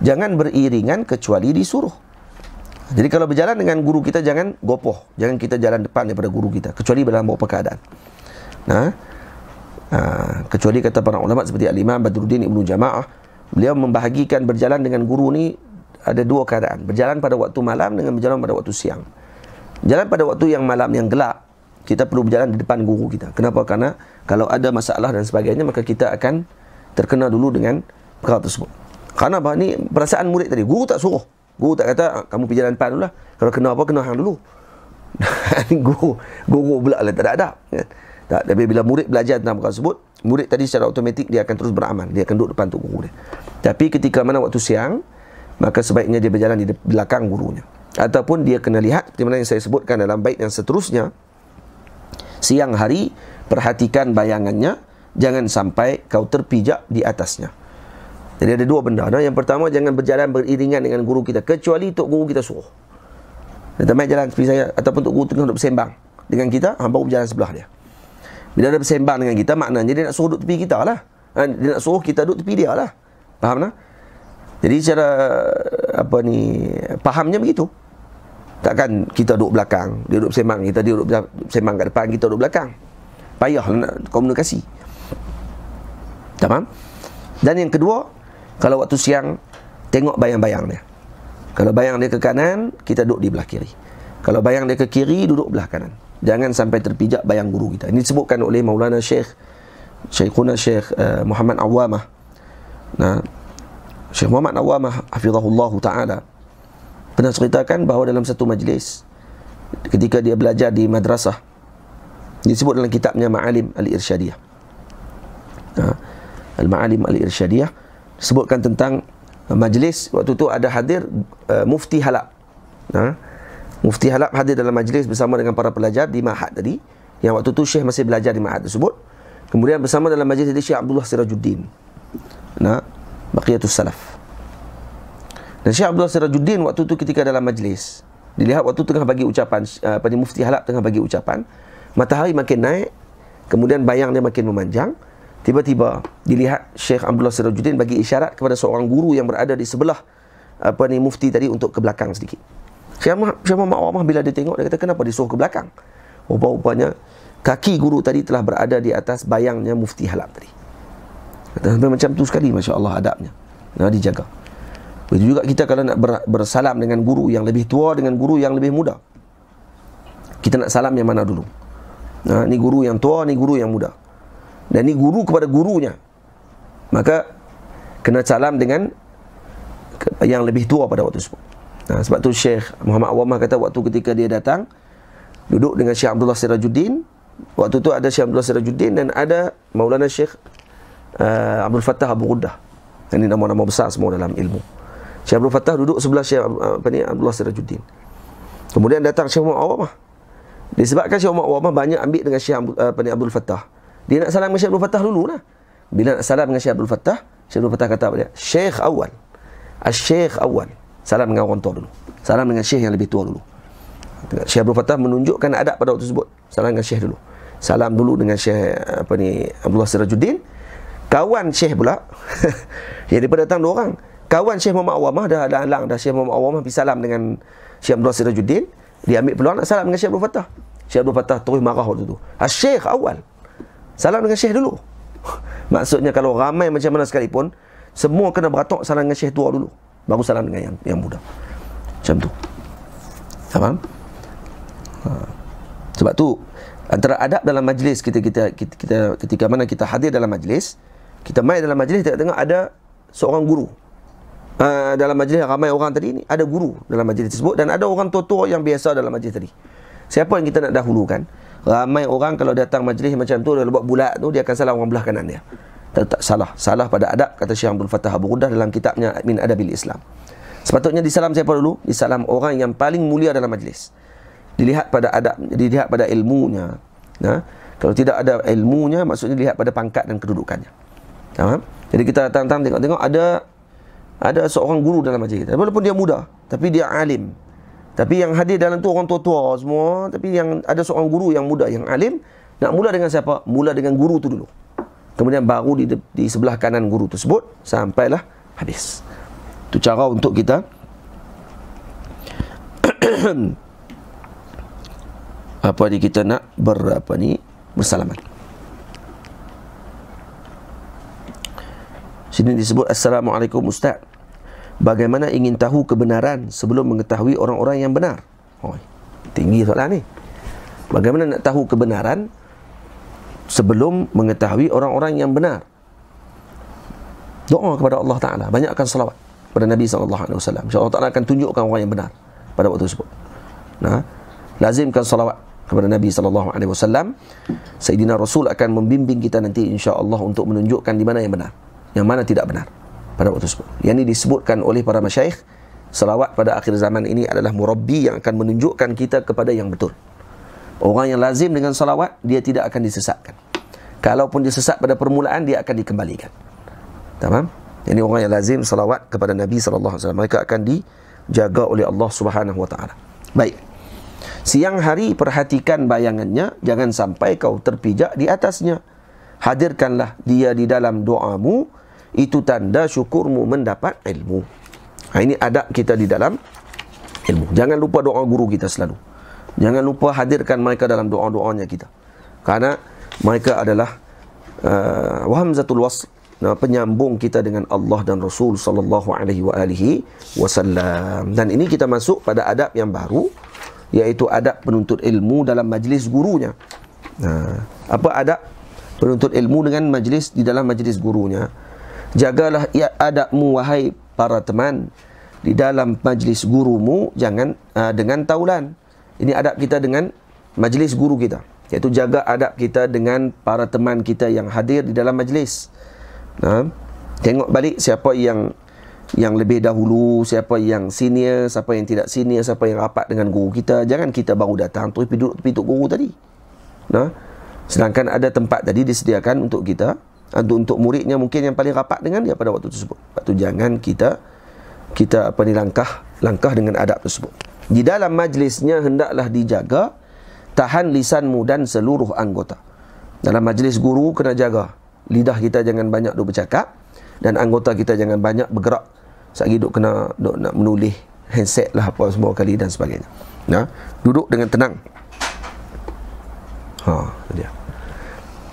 A: jangan beriringan kecuali disuruh. Jadi kalau berjalan dengan guru kita jangan gopoh, jangan kita jalan depan daripada guru kita kecuali dalam beberapa keadaan. Nah, ha? ha, kecuali kata para ulama seperti Al Imam Badruddin Ibnu Jamaah, beliau membahagikan berjalan dengan guru ni ada dua keadaan, berjalan pada waktu malam dengan berjalan pada waktu siang. Jalan pada waktu yang malam yang gelap, kita perlu berjalan di depan guru kita. Kenapa? Karena kalau ada masalah dan sebagainya maka kita akan terkena dulu dengan perkara tersebut. Karena apa? Ini perasaan murid tadi. Guru tak suruh. Guru tak kata ah, kamu pergi jalan depan lah. Kalau kena apa kena hang dulu. guru guru pula lah tak ada adab kan. Tak tapi bila murid belajar tentang perkara tersebut, murid tadi secara automatik dia akan terus beramal, dia akan duduk depan tu guru dia. Tapi ketika mana waktu siang, maka sebaiknya dia berjalan di belakang gurunya. Ataupun dia kena lihat seperti mana yang saya sebutkan dalam baik yang seterusnya. Siang hari perhatikan bayangannya, jangan sampai kau terpijak di atasnya. Jadi ada dua benda. Nah, yang pertama jangan berjalan beriringan dengan guru kita kecuali tok guru kita suruh. Kita main jalan sepi saya ataupun tok guru tengah duduk sembang dengan kita, ha, baru berjalan sebelah dia. Bila dia bersembang dengan kita, maknanya dia nak suruh duduk tepi kita lah. Ha, dia nak suruh kita duduk tepi dia lah. Faham tak? Jadi cara apa ni fahamnya begitu. Takkan kita duduk belakang, dia duduk sembang, kita dia duduk sembang kat depan, kita duduk belakang. Payah nak komunikasi. Tamam? Dan yang kedua, kalau waktu siang Tengok bayang-bayang dia Kalau bayang dia ke kanan Kita duduk di belah kiri Kalau bayang dia ke kiri Duduk belah kanan Jangan sampai terpijak bayang guru kita Ini disebutkan oleh Maulana Syekh Syekhuna Syekh uh, eh, Muhammad Awamah nah, Syekh Muhammad Awamah Hafizahullah Ta'ala Pernah ceritakan bahawa dalam satu majlis Ketika dia belajar di madrasah sebut dalam kitabnya Ma'alim Al-Irsyadiyah Al-Ma'alim Al-Irsyadiyah sebutkan tentang majlis waktu tu ada hadir uh, mufti halak. ha? mufti halak hadir dalam majlis bersama dengan para pelajar di mahad tadi yang waktu tu syekh masih belajar di mahad tersebut kemudian bersama dalam majlis tadi syekh Abdullah Sirajuddin nah ha? baqiyatus salaf dan syekh Abdullah Sirajuddin waktu tu ketika dalam majlis dilihat waktu tengah bagi ucapan eh, apa uh, mufti halak tengah bagi ucapan matahari makin naik kemudian bayang dia makin memanjang tiba-tiba dilihat Syekh Abdullah Sirajuddin bagi isyarat kepada seorang guru yang berada di sebelah apa ni mufti tadi untuk ke belakang sedikit. Syekh Ahmad Syekh Ahmad Awamah bila dia tengok dia kata kenapa disuruh ke belakang? Rupa-rupanya kaki guru tadi telah berada di atas bayangnya mufti halam tadi. Kata sampai macam tu sekali masya-Allah adabnya. Nah dijaga. Begitu juga kita kalau nak ber- bersalam dengan guru yang lebih tua dengan guru yang lebih muda. Kita nak salam yang mana dulu? Nah, ni guru yang tua, ni guru yang muda dan ini guru kepada gurunya maka kena salam dengan yang lebih tua pada waktu tersebut nah, ha, sebab tu Syekh Muhammad Awamah kata waktu ketika dia datang duduk dengan Syekh Abdullah Sirajuddin waktu tu ada Syekh Abdullah Sirajuddin dan ada Maulana Syekh uh, eh, Abdul Fattah Abu Ghuddah ini nama-nama besar semua dalam ilmu Syekh Abdul Fattah duduk sebelah Syekh apa ni, Abdullah Sirajuddin kemudian datang Syekh Muhammad Awamah disebabkan Syekh Muhammad Awamah banyak ambil dengan Syekh eh, apa Abdul Fattah dia nak salam dengan Syekh Abdul Fattah dulu lah. Bila nak salam dengan Syekh Abdul Fattah, Syekh Abdul Fattah kata apa dia? Syekh awal. Al-Syekh awal. Salam dengan orang tua dulu. Salam dengan Syekh yang lebih tua dulu. Syekh Abdul Fattah menunjukkan adab pada waktu tersebut. Salam dengan Syekh dulu. Salam dulu dengan Syekh apa ni Abdullah Sirajuddin. Kawan Syekh pula. ya dia datang dua orang. Kawan Syekh Muhammad Awamah dah ada alang dah Syekh Muhammad Awamah pergi salam dengan Syekh Abdullah Sirajuddin. Dia ambil peluang nak salam dengan Syekh Abdul Fattah. Syekh Abdul Fattah terus marah waktu tu. Al-Syekh awal salam dengan syekh dulu. Maksudnya kalau ramai macam mana sekalipun, semua kena beratok salam dengan syekh tua dulu. Baru salam dengan yang yang muda. Macam tu. Faham? Ha. Sebab tu, antara adab dalam majlis kita, kita, kita, kita, ketika mana kita hadir dalam majlis, kita main dalam majlis, kita tengok ada seorang guru. Ha, dalam majlis ramai orang tadi ni, ada guru dalam majlis tersebut dan ada orang tua-tua yang biasa dalam majlis tadi. Siapa yang kita nak dahulukan? ramai orang kalau datang majlis macam tu, dia buat bulat tu, dia akan salah orang belah kanan dia. Tak, tak salah. Salah pada adab, kata Syekh Abdul Fattah Abu Ghudah dalam kitabnya Min Adabil Islam. Sepatutnya disalam siapa dulu? Disalam orang yang paling mulia dalam majlis. Dilihat pada adab, dilihat pada ilmunya. Ha? Kalau tidak ada ilmunya, maksudnya dilihat pada pangkat dan kedudukannya. Ha? Jadi kita datang-datang tengok-tengok ada ada seorang guru dalam majlis Walaupun dia muda, tapi dia alim. Tapi yang hadir dalam tu orang tua-tua semua. Tapi yang ada seorang guru yang muda, yang alim. Nak mula dengan siapa? Mula dengan guru tu dulu. Kemudian baru di, di sebelah kanan guru tersebut. Sampailah habis. Itu cara untuk kita. apa ni kita nak berapa ni? Bersalaman. Sini disebut Assalamualaikum Ustaz bagaimana ingin tahu kebenaran sebelum mengetahui orang-orang yang benar? Oh, tinggi soalan ni. Bagaimana nak tahu kebenaran sebelum mengetahui orang-orang yang benar? Doa kepada Allah Ta'ala. Banyakkan salawat kepada Nabi SAW. InsyaAllah Ta'ala akan tunjukkan orang yang benar pada waktu tersebut. Nah, lazimkan salawat kepada Nabi saw. alaihi Sayyidina Rasul akan membimbing kita nanti insya-Allah untuk menunjukkan di mana yang benar, yang mana tidak benar pada waktu tersebut. Yang ini disebutkan oleh para masyaikh, salawat pada akhir zaman ini adalah murabbi yang akan menunjukkan kita kepada yang betul. Orang yang lazim dengan salawat, dia tidak akan disesatkan. Kalaupun dia pada permulaan, dia akan dikembalikan. Tamam? Ini orang yang lazim salawat kepada Nabi sallallahu alaihi wasallam mereka akan dijaga oleh Allah Subhanahu wa taala. Baik. Siang hari perhatikan bayangannya jangan sampai kau terpijak di atasnya. Hadirkanlah dia di dalam doamu itu tanda syukurmu mendapat ilmu. Ha, ini adab kita di dalam ilmu. Jangan lupa doa guru kita selalu. Jangan lupa hadirkan mereka dalam doa-doanya kita. Karena mereka adalah uh, wahamzatul wasl penyambung kita dengan Allah dan Rasul sallallahu alaihi wa alihi wasallam. Dan ini kita masuk pada adab yang baru iaitu adab penuntut ilmu dalam majlis gurunya. Nah, ha, apa adab penuntut ilmu dengan majlis di dalam majlis gurunya? jagalah adabmu wahai para teman di dalam majlis gurumu jangan uh, dengan taulan ini adab kita dengan majlis guru kita iaitu jaga adab kita dengan para teman kita yang hadir di dalam majlis ha? tengok balik siapa yang yang lebih dahulu siapa yang senior siapa yang tidak senior siapa yang rapat dengan guru kita jangan kita baru datang tu duduk tepi guru tadi nah ha? sedangkan ada tempat tadi disediakan untuk kita Ah, untuk untuk muridnya mungkin yang paling rapat dengan dia pada waktu tersebut. Sebab tu jangan kita kita apa ni langkah langkah dengan adab tersebut. Di dalam majlisnya hendaklah dijaga tahan lisanmu dan seluruh anggota. Dalam majlis guru kena jaga lidah kita jangan banyak duk bercakap dan anggota kita jangan banyak bergerak. Sagi duk kena duk nak menulis handset lah apa semua kali dan sebagainya. Nah, ya? duduk dengan tenang. Ha,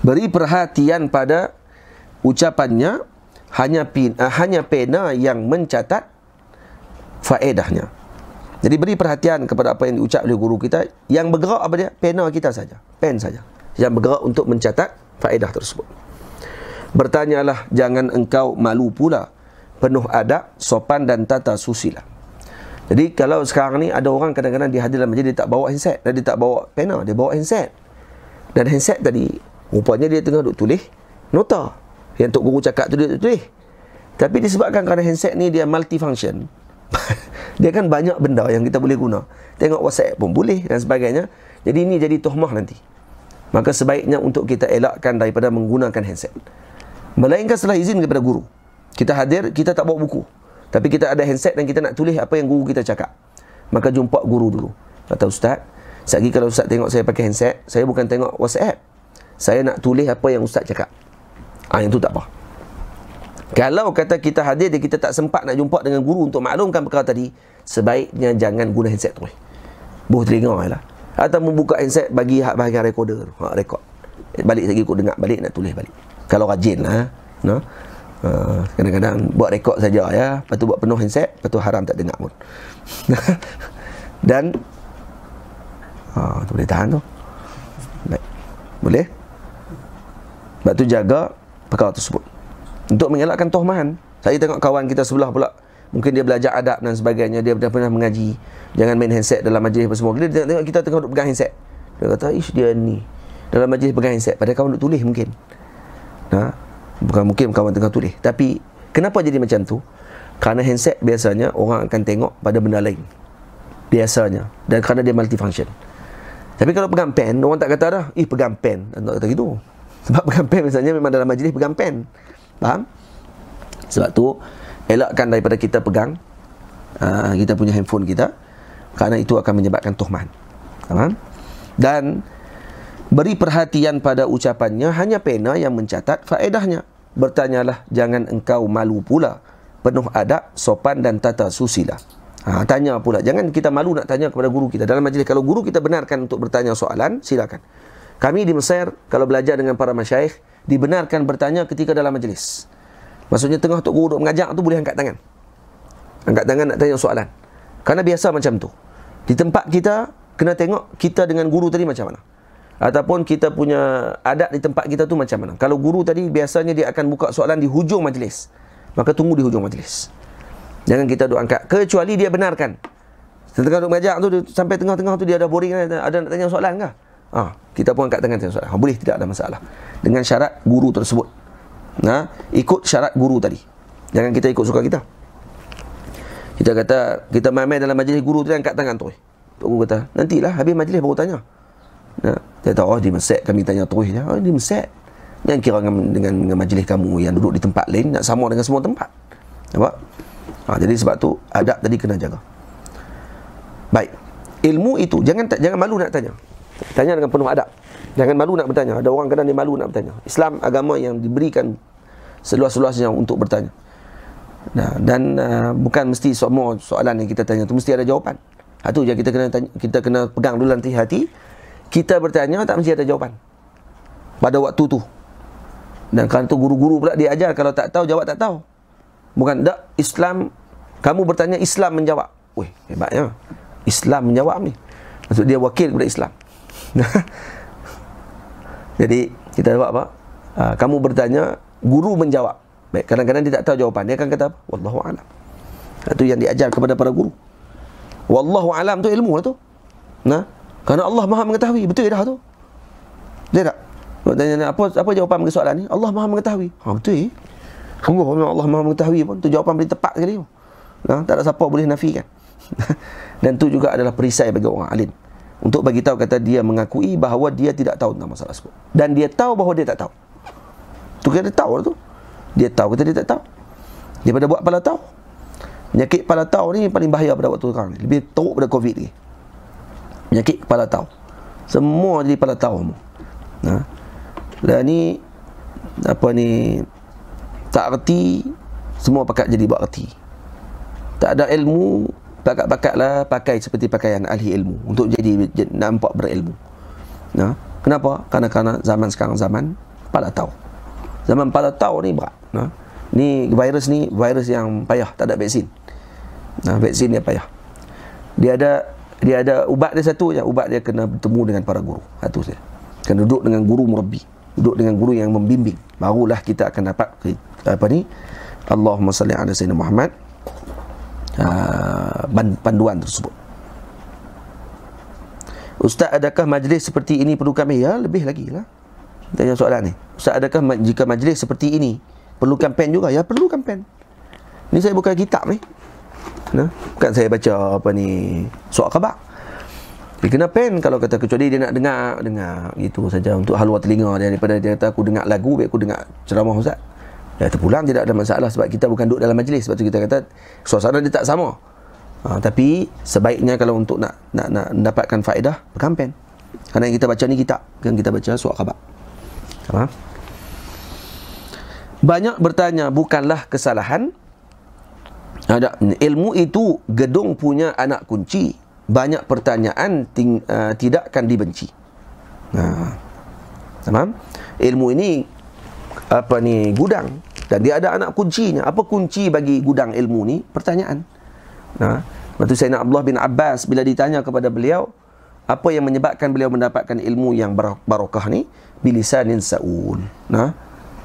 A: Beri perhatian pada ucapannya hanya pena, eh, hanya pena yang mencatat faedahnya. Jadi beri perhatian kepada apa yang diucap oleh guru kita. Yang bergerak apa dia? Pena kita saja. Pen saja. Yang bergerak untuk mencatat faedah tersebut. Bertanyalah, jangan engkau malu pula. Penuh adab, sopan dan tata susila. Jadi kalau sekarang ni ada orang kadang-kadang dihadir dalam majlis dia tak bawa handset. Dan dia tak bawa pena, dia bawa handset. Dan handset tadi, rupanya dia tengah duduk tulis nota. Yang Tok Guru cakap tu dia tulis eh. Tapi disebabkan kerana handset ni dia multifunction Dia kan banyak benda yang kita boleh guna Tengok WhatsApp pun boleh dan sebagainya Jadi ini jadi tohmah nanti Maka sebaiknya untuk kita elakkan daripada menggunakan handset Melainkan setelah izin kepada guru Kita hadir, kita tak bawa buku Tapi kita ada handset dan kita nak tulis apa yang guru kita cakap Maka jumpa guru dulu Kata ustaz, sekejap kalau ustaz tengok saya pakai handset Saya bukan tengok WhatsApp Saya nak tulis apa yang ustaz cakap Ah ha, yang tu tak apa. Kalau kata kita hadir dan kita tak sempat nak jumpa dengan guru untuk maklumkan perkara tadi, sebaiknya jangan guna headset tu. Boleh telinga lah. Atau membuka headset bagi hak bahagian recorder tu. Ha, rekod. Balik lagi ikut dengar balik, nak tulis balik. Kalau rajin lah. No? Ha, kadang-kadang buat rekod saja ya. Lepas tu buat penuh headset, lepas tu haram tak dengar pun. dan, ha, tu boleh tahan tu. Baik. Boleh? Lepas tu jaga perkara tersebut untuk mengelakkan tohmahan saya tengok kawan kita sebelah pula mungkin dia belajar adab dan sebagainya dia pernah pernah mengaji jangan main handset dalam majlis apa semua dia tengok, kita tengah duduk pegang handset dia kata ish dia ni dalam majlis pegang handset pada kawan duduk tulis mungkin ha? bukan mungkin kawan tengah tulis tapi kenapa jadi macam tu kerana handset biasanya orang akan tengok pada benda lain biasanya dan kerana dia multifunction tapi kalau pegang pen orang tak kata dah ih pegang pen tak kata gitu sebab pegang pen misalnya memang dalam majlis pegang pen. Faham? Sebab tu elakkan daripada kita pegang uh, kita punya handphone kita kerana itu akan menyebabkan tuhman. Faham? Dan beri perhatian pada ucapannya hanya pena yang mencatat faedahnya. Bertanyalah jangan engkau malu pula. Penuh adab, sopan dan tata susila. Ha, tanya pula. Jangan kita malu nak tanya kepada guru kita. Dalam majlis kalau guru kita benarkan untuk bertanya soalan, silakan. Kami di Mesir, kalau belajar dengan para masyaih, dibenarkan bertanya ketika dalam majlis. Maksudnya tengah Tok Guru duk mengajak tu boleh angkat tangan. Angkat tangan nak tanya soalan. Karena biasa macam tu. Di tempat kita, kena tengok kita dengan guru tadi macam mana. Ataupun kita punya adat di tempat kita tu macam mana. Kalau guru tadi, biasanya dia akan buka soalan di hujung majlis. Maka tunggu di hujung majlis. Jangan kita duk angkat. Kecuali dia benarkan. Tengah duk mengajak tu, sampai tengah-tengah tu dia ada boring, ada nak tanya soalan kah? ha, kita pun angkat tangan ustaz. Ha, ah, boleh tidak ada masalah dengan syarat guru tersebut. Ha, ikut syarat guru tadi. Jangan kita ikut suka kita. Kita kata kita main-main dalam majlis guru tu angkat tangan tu. Tok guru kata, "Nantilah habis majlis baru tanya." Ha, dia kata, "Oh, di mesek kami tanya tu Oh, di mesek." Jangan kira dengan, dengan, dengan majlis kamu yang duduk di tempat lain nak sama dengan semua tempat. Nampak? Ha, jadi sebab tu adab tadi kena jaga. Baik. Ilmu itu jangan jangan malu nak tanya. Tanya dengan penuh adab. Jangan malu nak bertanya. Ada orang kadang dia malu nak bertanya. Islam agama yang diberikan seluas-luasnya untuk bertanya. Nah, dan uh, bukan mesti semua soalan yang kita tanya tu mesti ada jawapan. Itu ha, je kita kena tanya, kita kena pegang dulu nanti hati. Kita bertanya tak mesti ada jawapan. Pada waktu tu. Dan kan tu guru-guru pula dia ajar kalau tak tahu jawab tak tahu. Bukan tak Islam kamu bertanya Islam menjawab. Weh, hebatnya. Islam menjawab ni. Maksud dia wakil kepada Islam. Jadi kita jawab pak. Ha, ah, kamu bertanya, guru menjawab. Baik, kadang-kadang dia tak tahu jawapan. Dia akan kata, Wallahu alam. Itu ah, yang diajar kepada para guru. Wallahu alam tu ilmu lah tu. Nah, karena Allah Maha mengetahui, betul dah tu. Dia tak? Tanya, apa apa jawapan bagi soalan ni? Allah Maha mengetahui. Ha, betul eh. Sungguh Allah Maha mengetahui pun tu jawapan paling tepat sekali. Nah, tak ada siapa boleh nafikan. Dan tu juga adalah perisai bagi orang alim untuk bagi tahu kata dia mengakui bahawa dia tidak tahu tentang masalah tersebut dan dia tahu bahawa dia tak tahu. Tu kata tahu lah tu. Dia tahu kata dia tak tahu. Dia pada buat pala tahu. Penyakit pala tahu ni paling bahaya pada waktu sekarang ni. Lebih teruk pada COVID ni. Penyakit pala tahu. Semua jadi pala tahu. Ha? Dan lah ni apa ni tak erti semua pakat jadi buat erti. Tak ada ilmu pakat lah, pakai seperti pakaian ahli ilmu untuk jadi nampak berilmu. Nah, ya. kenapa? Karena karena zaman sekarang zaman pada tahu. Zaman pada tahu ni berat. Nah, ya. ni virus ni virus yang payah tak ada vaksin. Nah, ya, vaksin dia payah. Dia ada dia ada ubat dia satu je, ubat dia kena bertemu dengan para guru. Satu ha, saja. Kena duduk dengan guru murabbi, duduk dengan guru yang membimbing. Barulah kita akan dapat eh, apa ni? Allahumma salli ala sayyidina Muhammad uh, panduan tersebut. Ustaz, adakah majlis seperti ini perlu kami? Eh, ya, lebih lagi lah. Tanya soalan ni. Ustaz, adakah jika majlis seperti ini perlu kampen juga? Ya, perlu kampen. Ini saya buka kitab ni. Nah, bukan saya baca apa ni soal khabar. Dia kena pen kalau kata kecuali dia nak dengar, dengar gitu saja untuk halwa telinga dia daripada dia kata aku dengar lagu, baik aku dengar ceramah Ustaz. Ya, terpulang tidak ada masalah sebab kita bukan duduk dalam majlis. Sebab tu kita kata suasana dia tak sama. Ha, tapi sebaiknya kalau untuk nak nak nak mendapatkan faedah berkampen. Karena yang kita baca ni kita kan kita baca surat khabar. Ha? Banyak bertanya bukanlah kesalahan. Ada ha, ilmu itu gedung punya anak kunci. Banyak pertanyaan ting, uh, tidak akan dibenci. Ha. Tamam? Ilmu ini apa ni gudang dan dia ada anak kuncinya. Apa kunci bagi gudang ilmu ni? Pertanyaan. Nah, ha? waktu Sayyidina Abdullah bin Abbas bila ditanya kepada beliau, apa yang menyebabkan beliau mendapatkan ilmu yang barokah ni? Bilisanin sa'ul. Nah, ha?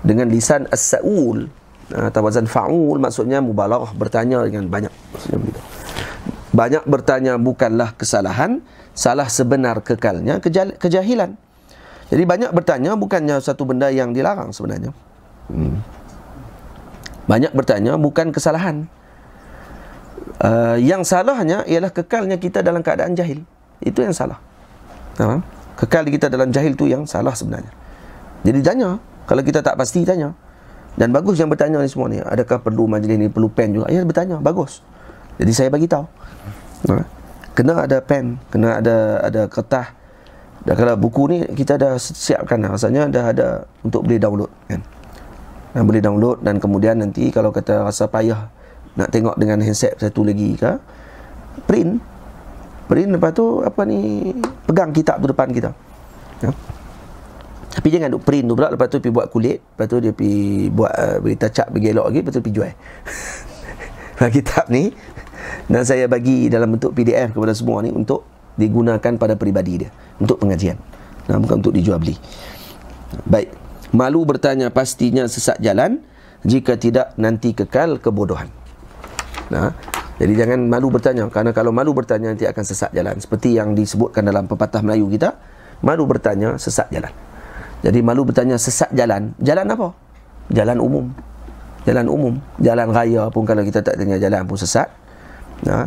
A: dengan lisan as-sa'ul. Ha, Tawazan fa'ul maksudnya mubalaghah bertanya dengan banyak. Maksudnya begitu. Banyak bertanya bukanlah kesalahan, salah sebenar kekalnya kejal- kejahilan. Jadi banyak bertanya bukannya satu benda yang dilarang sebenarnya. Hmm. Banyak bertanya bukan kesalahan. Uh, yang salahnya ialah kekalnya kita dalam keadaan jahil. Itu yang salah. Ha? Kekal kita dalam jahil tu yang salah sebenarnya. Jadi tanya. Kalau kita tak pasti, tanya. Dan bagus yang bertanya ni semua ni. Adakah perlu majlis ni, perlu pen juga? Ya, bertanya. Bagus. Jadi saya bagi tahu. Ha? Kena ada pen, kena ada ada kertas. Dah kalau buku ni kita dah siapkan lah. dah ada untuk boleh download. Kan? Nah, boleh download dan kemudian nanti kalau kata rasa payah nak tengok dengan handset satu lagi ke print print lepas tu apa ni pegang kitab tu depan kita ya. tapi jangan duk print tu pula lepas tu pergi buat kulit lepas tu dia pergi buat uh, berita cap pergi elok lagi lepas tu pergi jual kitab ni dan saya bagi dalam bentuk PDF kepada semua ni untuk digunakan pada peribadi dia untuk pengajian nah, bukan untuk dijual beli baik Malu bertanya pastinya sesat jalan Jika tidak nanti kekal kebodohan nah, Jadi jangan malu bertanya Karena kalau malu bertanya nanti akan sesat jalan Seperti yang disebutkan dalam pepatah Melayu kita Malu bertanya sesat jalan Jadi malu bertanya sesat jalan Jalan apa? Jalan umum Jalan umum Jalan raya pun kalau kita tak tanya jalan pun sesat nah,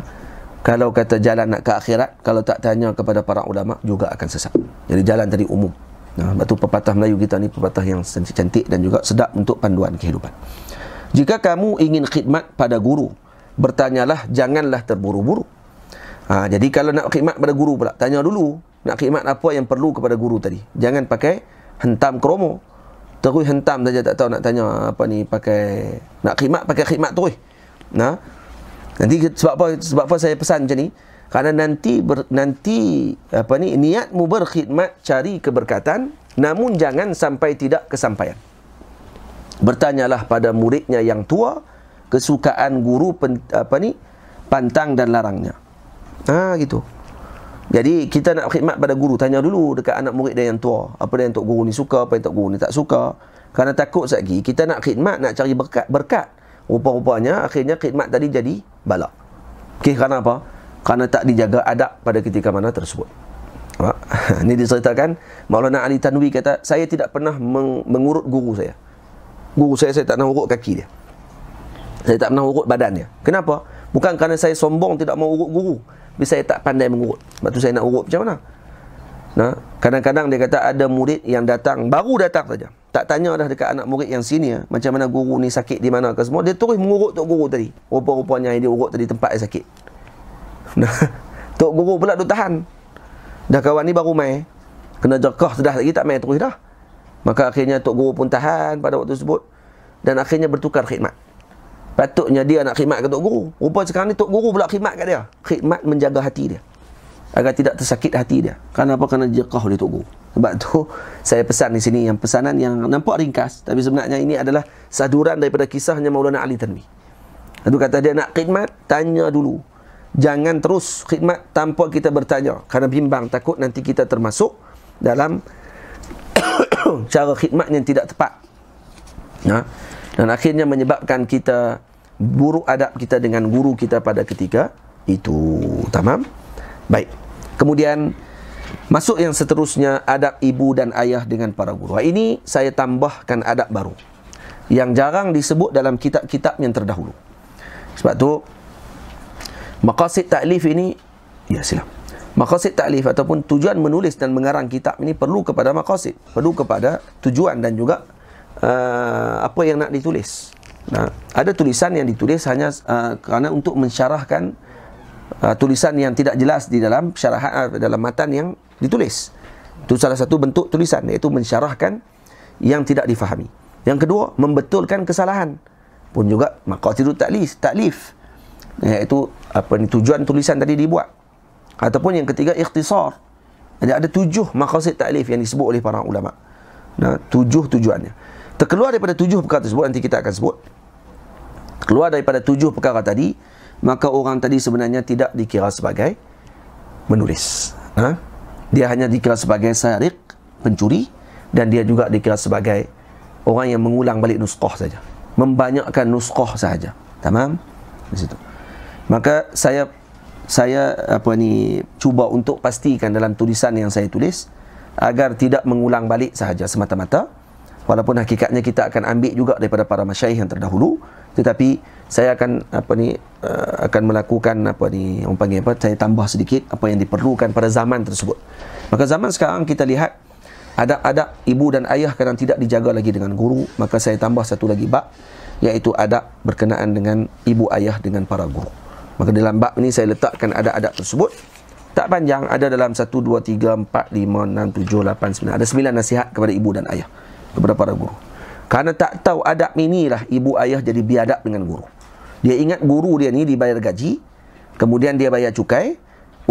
A: Kalau kata jalan nak ke akhirat Kalau tak tanya kepada para ulama juga akan sesat Jadi jalan tadi umum Batu pepatah Melayu kita ni pepatah yang cantik dan juga sedap untuk panduan kehidupan. Jika kamu ingin khidmat pada guru, bertanyalah, janganlah terburu-buru. Ha, jadi kalau nak khidmat pada guru pula, tanya dulu nak khidmat apa yang perlu kepada guru tadi. Jangan pakai hentam kromo. Terus hentam saja tak tahu nak tanya apa ni pakai nak khidmat pakai khidmat terus. Nah. Nanti sebab apa sebab apa saya pesan macam ni? Karena nanti ber, nanti apa ni niatmu berkhidmat cari keberkatan namun jangan sampai tidak kesampaian. Bertanyalah pada muridnya yang tua kesukaan guru pen, apa ni pantang dan larangnya. Ha gitu. Jadi kita nak khidmat pada guru tanya dulu dekat anak murid dia yang tua apa yang untuk guru ni suka apa yang tok guru ni tak suka. Karena takut satgi kita nak khidmat nak cari berkat berkat. Rupa-rupanya akhirnya khidmat tadi jadi balak. Okey kerana apa? kerana tak dijaga adab pada ketika mana tersebut. Ha? Ini diceritakan Maulana Ali Tanwi kata saya tidak pernah meng- mengurut guru saya. Guru saya saya tak nak urut kaki dia. Saya tak pernah urut badannya. Kenapa? Bukan kerana saya sombong tidak mau urut guru. Tapi saya tak pandai mengurut. Sebab tu saya nak urut macam mana? Nah, ha? kadang-kadang dia kata ada murid yang datang, baru datang saja. Tak tanya dah dekat anak murid yang sini macam mana guru ni sakit di mana ke semua. Dia terus mengurut tu guru tadi. Rupa-rupanya yang dia urut tadi tempat yang sakit. Tok guru pula duk tahan. Dah kawan ni baru mai. Kena jerkah sudah lagi tak mai terus dah. Maka akhirnya Tok Guru pun tahan pada waktu tersebut Dan akhirnya bertukar khidmat Patutnya dia nak khidmat ke Tok Guru Rupa sekarang ni Tok Guru pula khidmat ke dia Khidmat menjaga hati dia Agar tidak tersakit hati dia Kenapa? Karena jekah oleh Tok Guru Sebab tu saya pesan di sini Yang pesanan yang nampak ringkas Tapi sebenarnya ini adalah saduran daripada kisahnya Maulana Ali Tanwi Itu kata dia nak khidmat, tanya dulu jangan terus khidmat tanpa kita bertanya kerana bimbang takut nanti kita termasuk dalam cara khidmat yang tidak tepat ha? dan akhirnya menyebabkan kita buruk adab kita dengan guru kita pada ketika itu tamam baik kemudian masuk yang seterusnya adab ibu dan ayah dengan para guru ini saya tambahkan adab baru yang jarang disebut dalam kitab-kitab yang terdahulu sebab tu Maqasid taklif ini ya silap. Maqasid taklif ataupun tujuan menulis dan mengarang kitab ini perlu kepada maqasid, perlu kepada tujuan dan juga uh, apa yang nak ditulis. Nah, ada tulisan yang ditulis hanya uh, kerana untuk mensyarahkan uh, tulisan yang tidak jelas di dalam syarahan uh, dalam matan yang ditulis. Itu salah satu bentuk tulisan iaitu mensyarahkan yang tidak difahami. Yang kedua, membetulkan kesalahan pun juga maqasidut taklif, taklif iaitu apa ni tujuan tulisan tadi dibuat ataupun yang ketiga ikhtisar jadi ada tujuh maqasid taklif yang disebut oleh para ulama nah tujuh tujuannya terkeluar daripada tujuh perkara tersebut nanti kita akan sebut keluar daripada tujuh perkara tadi maka orang tadi sebenarnya tidak dikira sebagai menulis ha? dia hanya dikira sebagai sariq pencuri dan dia juga dikira sebagai orang yang mengulang balik nuskoh saja membanyakkan nuskoh saja tamam di situ maka saya saya apa ni cuba untuk pastikan dalam tulisan yang saya tulis agar tidak mengulang balik sahaja semata-mata walaupun hakikatnya kita akan ambil juga daripada para masyayikh yang terdahulu tetapi saya akan apa ni eh, akan melakukan apa ni orang panggil apa saya tambah sedikit apa yang diperlukan pada zaman tersebut maka zaman sekarang kita lihat ada ada ibu dan ayah kadang tidak dijaga lagi dengan guru maka saya tambah satu lagi bab iaitu ada berkenaan dengan ibu ayah dengan para guru Maka dalam bab ni saya letakkan adab adat tersebut. Tak panjang, ada dalam 1, 2, 3, 4, 5, 6, 7, 8, 9. Ada 9 nasihat kepada ibu dan ayah. Kepada para guru. Karena tak tahu adat adab lah ibu ayah jadi biadab dengan guru. Dia ingat guru dia ni dibayar gaji. Kemudian dia bayar cukai.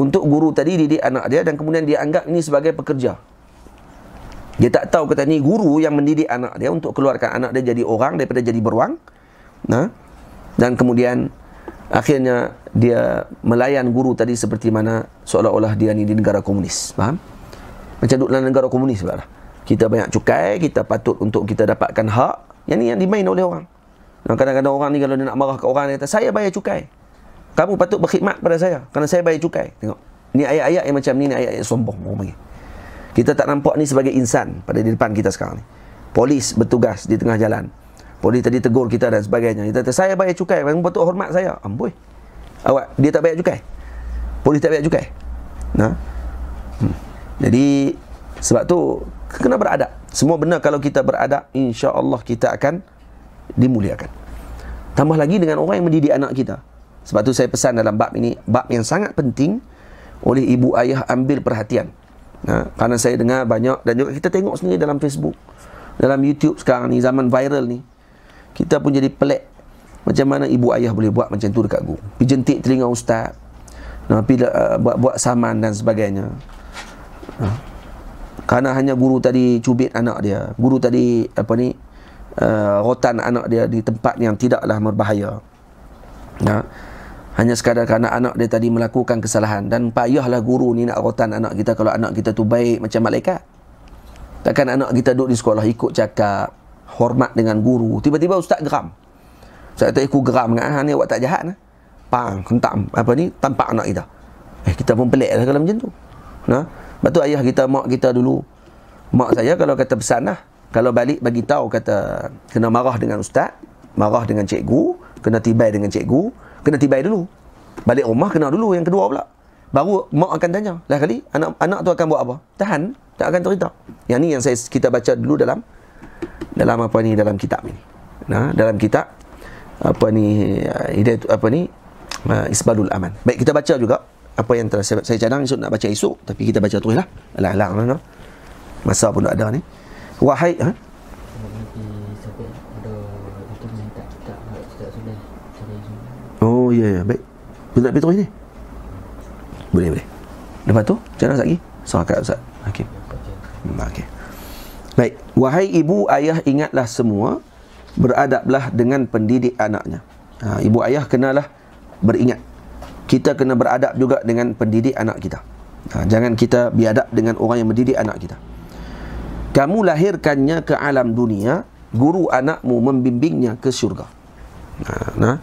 A: Untuk guru tadi didik anak dia. Dan kemudian dia anggap ini sebagai pekerja. Dia tak tahu kata ni guru yang mendidik anak dia untuk keluarkan anak dia jadi orang daripada jadi beruang. Nah, dan kemudian akhirnya dia melayan guru tadi seperti mana seolah-olah dia ni di negara komunis faham macam duduk negara komunis sebablah kita banyak cukai kita patut untuk kita dapatkan hak yang ni yang dimain oleh orang kadang-kadang orang ni kalau dia nak marah ke orang dia kata saya bayar cukai kamu patut berkhidmat pada saya kerana saya bayar cukai tengok ni ayat-ayat yang macam ni ni ayat-ayat sombong orang kita tak nampak ni sebagai insan pada di depan kita sekarang ni polis bertugas di tengah jalan Polis tadi tegur kita dan sebagainya. Dia kata, saya bayar cukai. Memang betul hormat saya. Amboi. Awak, dia tak bayar cukai. Polis tak bayar cukai. Nah. Hmm. Jadi, sebab tu, kena beradab. Semua benar. kalau kita beradab, insya Allah kita akan dimuliakan. Tambah lagi dengan orang yang mendidik anak kita. Sebab tu saya pesan dalam bab ini, bab yang sangat penting oleh ibu ayah ambil perhatian. Nah, karena saya dengar banyak dan juga kita tengok sendiri dalam Facebook, dalam YouTube sekarang ni, zaman viral ni, kita pun jadi pelik macam mana ibu ayah boleh buat macam tu dekat guru pergi telinga ustaz nah, pergi eh, buat, buat saman dan sebagainya nah. kerana hanya guru tadi cubit anak dia guru tadi apa ni uh, rotan anak dia di tempat yang tidaklah berbahaya nah. hanya sekadar kerana anak dia tadi melakukan kesalahan dan payahlah guru ni nak rotan anak kita kalau anak kita tu baik macam malaikat takkan anak kita duduk di sekolah ikut cakap hormat dengan guru. Tiba-tiba ustaz geram. Saya tak ikut geram dengan ah, ni awak tak jahat. Nah. Pang, kentam. apa ni, Tanpa anak kita. Eh, kita pun pelik lah kalau macam tu. Nah, Lepas ayah kita, mak kita dulu. Mak saya kalau kata pesan lah, Kalau balik, bagi tahu kata, kena marah dengan ustaz, marah dengan cikgu, kena tibai dengan cikgu, kena tibai dulu. Balik rumah, kena dulu yang kedua pula. Baru mak akan tanya, lah kali, anak anak tu akan buat apa? Tahan, tak akan cerita. Yang ni yang saya kita baca dulu dalam dalam apa ni dalam kitab ini. Nah, dalam kitab apa ni eh, ide apa ni uh, Isbalul Aman. Baik kita baca juga apa yang telah saya, saya cadang esok nak baca esok tapi kita baca terus lah. Alah alah no, no. Masa pun ada ni. Wahai ha? Oh ya yeah, ya yeah. baik. Kita betul pergi ni. Boleh boleh. Lepas tu, jangan lagi. Sangat so, kat Ustaz. Okey. Hmm, okey. Baik, wahai ibu ayah ingatlah semua beradablah dengan pendidik anaknya. Ha, ibu ayah kenalah beringat. Kita kena beradab juga dengan pendidik anak kita. Ha, jangan kita biadab dengan orang yang mendidik anak kita. Kamu lahirkannya ke alam dunia, guru anakmu membimbingnya ke syurga. Nah, ha, nah.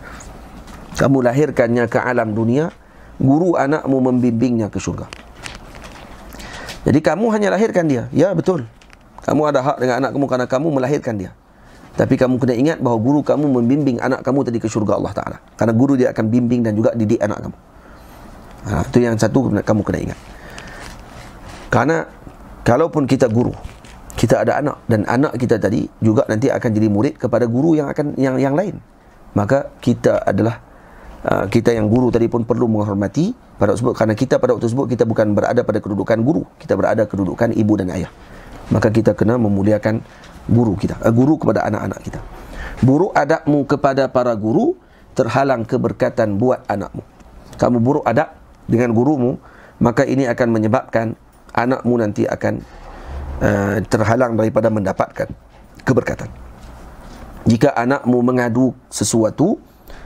A: Kamu lahirkannya ke alam dunia, guru anakmu membimbingnya ke syurga. Jadi kamu hanya lahirkan dia. Ya, betul. Kamu ada hak dengan anak kamu kerana kamu melahirkan dia. Tapi kamu kena ingat bahawa guru kamu membimbing anak kamu tadi ke syurga Allah Ta'ala. Karena guru dia akan bimbing dan juga didik anak kamu. Ha, itu yang satu kamu kena ingat. Karena kalaupun kita guru, kita ada anak dan anak kita tadi juga nanti akan jadi murid kepada guru yang akan yang yang lain. Maka kita adalah ha, kita yang guru tadi pun perlu menghormati pada waktu tersebut karena kita pada waktu tersebut kita bukan berada pada kedudukan guru, kita berada kedudukan ibu dan ayah maka kita kena memuliakan guru kita uh, guru kepada anak-anak kita buruk adabmu kepada para guru terhalang keberkatan buat anakmu kamu buruk adab dengan gurumu maka ini akan menyebabkan anakmu nanti akan uh, terhalang daripada mendapatkan keberkatan jika anakmu mengadu sesuatu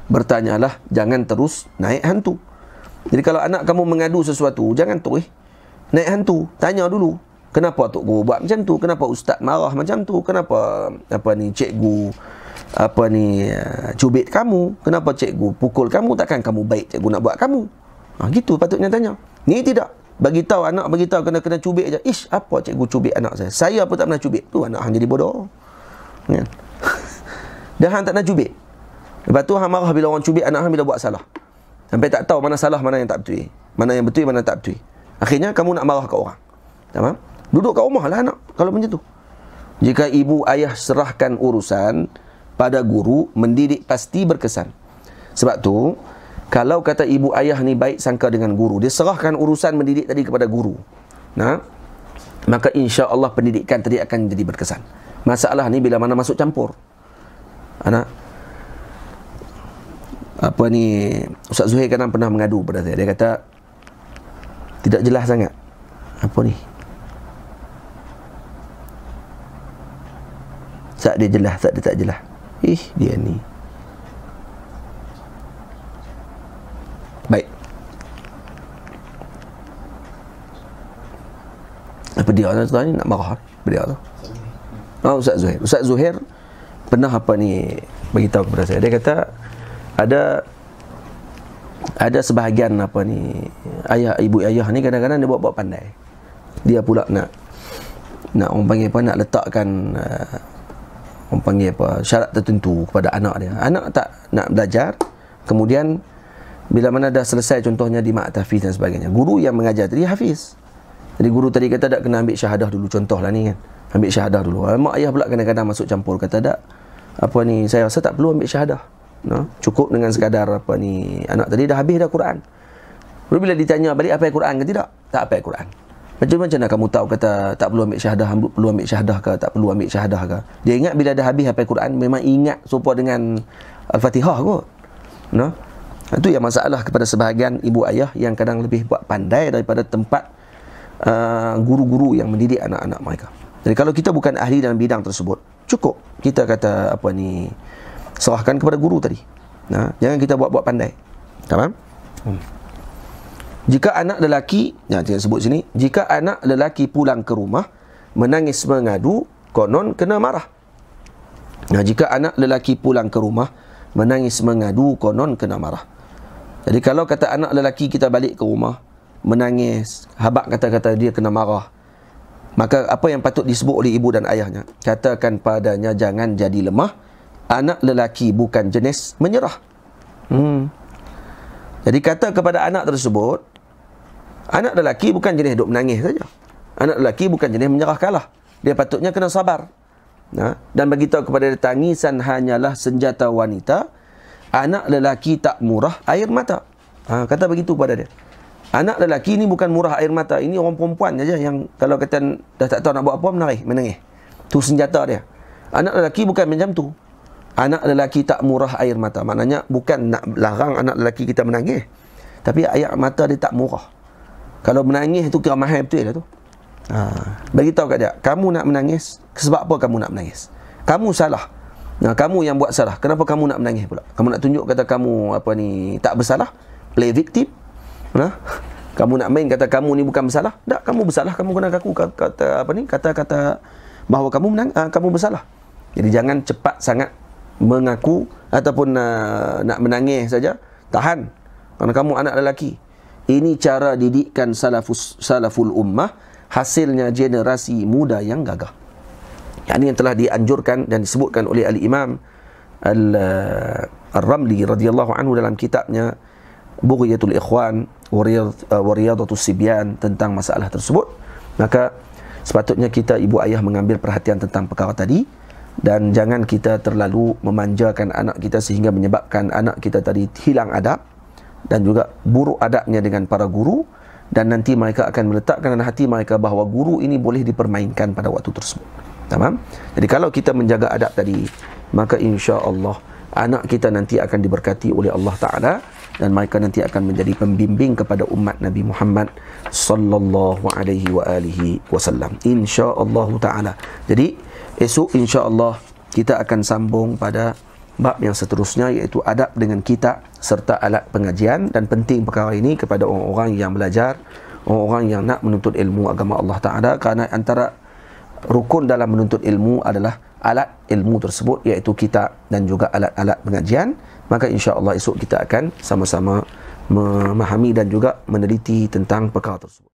A: bertanyalah jangan terus naik hantu jadi kalau anak kamu mengadu sesuatu jangan terus naik hantu tanya dulu Kenapa Tok Guru buat macam tu? Kenapa Ustaz marah macam tu? Kenapa apa ni cikgu apa ni eh, cubit kamu? Kenapa cikgu pukul kamu? Takkan kamu baik cikgu nak buat kamu? Ha, gitu patutnya tanya. Ni tidak. Bagi tahu anak bagi tahu kena kena cubit aja. Ish, apa cikgu cubit anak saya? Saya pun tak pernah cubit. Tu anak hang jadi bodoh. Ya. Kan? Dah hang tak pernah cubit. Lepas tu hang marah bila orang cubit anak hang bila buat salah. Sampai tak tahu mana salah mana yang tak betul. Mana yang betul mana yang tak betul. Akhirnya kamu nak marah kat orang. Tamam? Duduk kat rumah lah anak Kalau macam tu Jika ibu ayah serahkan urusan Pada guru Mendidik pasti berkesan Sebab tu Kalau kata ibu ayah ni baik sangka dengan guru Dia serahkan urusan mendidik tadi kepada guru Nah Maka insya Allah pendidikan tadi akan jadi berkesan Masalah ni bila mana masuk campur Anak Apa ni Ustaz Zuhair kadang pernah mengadu pada saya Dia kata Tidak jelas sangat Apa ni Saat dia jelah, saat dia tak jelah Ih, dia ni Baik Apa dia orang sekarang ni nak marah Apa dia orang oh, Ustaz Zuhair Ustaz Zuhir Pernah apa ni Beritahu kepada saya Dia kata Ada ada sebahagian apa ni ayah ibu ayah ni kadang-kadang dia buat-buat pandai dia pula nak nak orang panggil apa nak letakkan uh, orang panggil apa syarat tertentu kepada anak dia anak tak nak belajar kemudian bila mana dah selesai contohnya di mak tahfiz dan sebagainya guru yang mengajar tadi hafiz jadi guru tadi kata tak kena ambil syahadah dulu contohlah ni kan ambil syahadah dulu ah, mak ayah pula kadang-kadang masuk campur kata tak apa ni saya rasa tak perlu ambil syahadah no? cukup dengan sekadar apa ni anak tadi dah habis dah Quran Lalu bila ditanya balik apa yang Quran ke tidak? Tak apa Quran. Macam mana? nak kamu tahu kata tak perlu ambil syahadah, perlu ambil syahadah ke, tak perlu ambil syahadah ke. Dia ingat bila dah habis hafal Quran memang ingat serupa dengan Al-Fatihah kot. No? Itu ha, yang masalah kepada sebahagian ibu ayah yang kadang lebih buat pandai daripada tempat uh, guru-guru yang mendidik anak-anak mereka. Jadi kalau kita bukan ahli dalam bidang tersebut, cukup kita kata apa ni serahkan kepada guru tadi. Nah, ha, jangan kita buat-buat pandai. Tamam? Hmm. Jika anak lelaki, yang saya sebut sini, jika anak lelaki pulang ke rumah, menangis mengadu, konon kena marah. Nah, jika anak lelaki pulang ke rumah, menangis mengadu, konon kena marah. Jadi kalau kata anak lelaki kita balik ke rumah, menangis, habak kata-kata dia kena marah, maka apa yang patut disebut oleh ibu dan ayahnya? Katakan padanya jangan jadi lemah, anak lelaki bukan jenis menyerah. Hmm. Jadi kata kepada anak tersebut, Anak lelaki bukan jenis duduk menangis saja. Anak lelaki bukan jenis menyerah kalah. Dia patutnya kena sabar. Ha? Dan beritahu kepada dia, tangisan hanyalah senjata wanita. Anak lelaki tak murah air mata. Ha, kata begitu pada dia. Anak lelaki ni bukan murah air mata. Ini orang perempuan saja yang kalau kata dah tak tahu nak buat apa, menarik, menangis. Tu senjata dia. Anak lelaki bukan macam tu. Anak lelaki tak murah air mata. Maknanya bukan nak larang anak lelaki kita menangis. Tapi air mata dia tak murah. Kalau menangis tu kira mahal betul lah tu. Ha. Bagi tahu kat dia, kamu nak menangis, sebab apa kamu nak menangis? Kamu salah. Nah, ha, kamu yang buat salah. Kenapa kamu nak menangis pula? Kamu nak tunjuk kata kamu apa ni tak bersalah? Play victim? Nah, ha? kamu nak main kata kamu ni bukan bersalah? Tak, kamu bersalah. Kamu guna kaku kata apa ni? Kata-kata bahawa kamu menang, uh, kamu bersalah. Jadi jangan cepat sangat mengaku ataupun uh, nak menangis saja. Tahan. Kerana kamu anak lelaki. Ini cara didikan salafus, salaful ummah Hasilnya generasi muda yang gagah yang ini yang telah dianjurkan dan disebutkan oleh Al-Imam Al uh, Ar-Ramli radhiyallahu anhu dalam kitabnya Bughyatul Ikhwan wa uh, Sibyan tentang masalah tersebut maka sepatutnya kita ibu ayah mengambil perhatian tentang perkara tadi dan jangan kita terlalu memanjakan anak kita sehingga menyebabkan anak kita tadi hilang adab dan juga buruk adabnya dengan para guru dan nanti mereka akan meletakkan dalam hati mereka bahawa guru ini boleh dipermainkan pada waktu tersebut. Tamam? Jadi kalau kita menjaga adab tadi, maka insya-Allah anak kita nanti akan diberkati oleh Allah Taala dan mereka nanti akan menjadi pembimbing kepada umat Nabi Muhammad sallallahu alaihi wa alihi wasallam. Insya-Allah taala. Jadi esok insya-Allah kita akan sambung pada bab yang seterusnya iaitu adab dengan kitab serta alat pengajian dan penting perkara ini kepada orang-orang yang belajar orang-orang yang nak menuntut ilmu agama Allah Ta'ala kerana antara rukun dalam menuntut ilmu adalah alat ilmu tersebut iaitu kitab dan juga alat-alat pengajian maka insya-Allah esok kita akan sama-sama memahami dan juga meneliti tentang perkara tersebut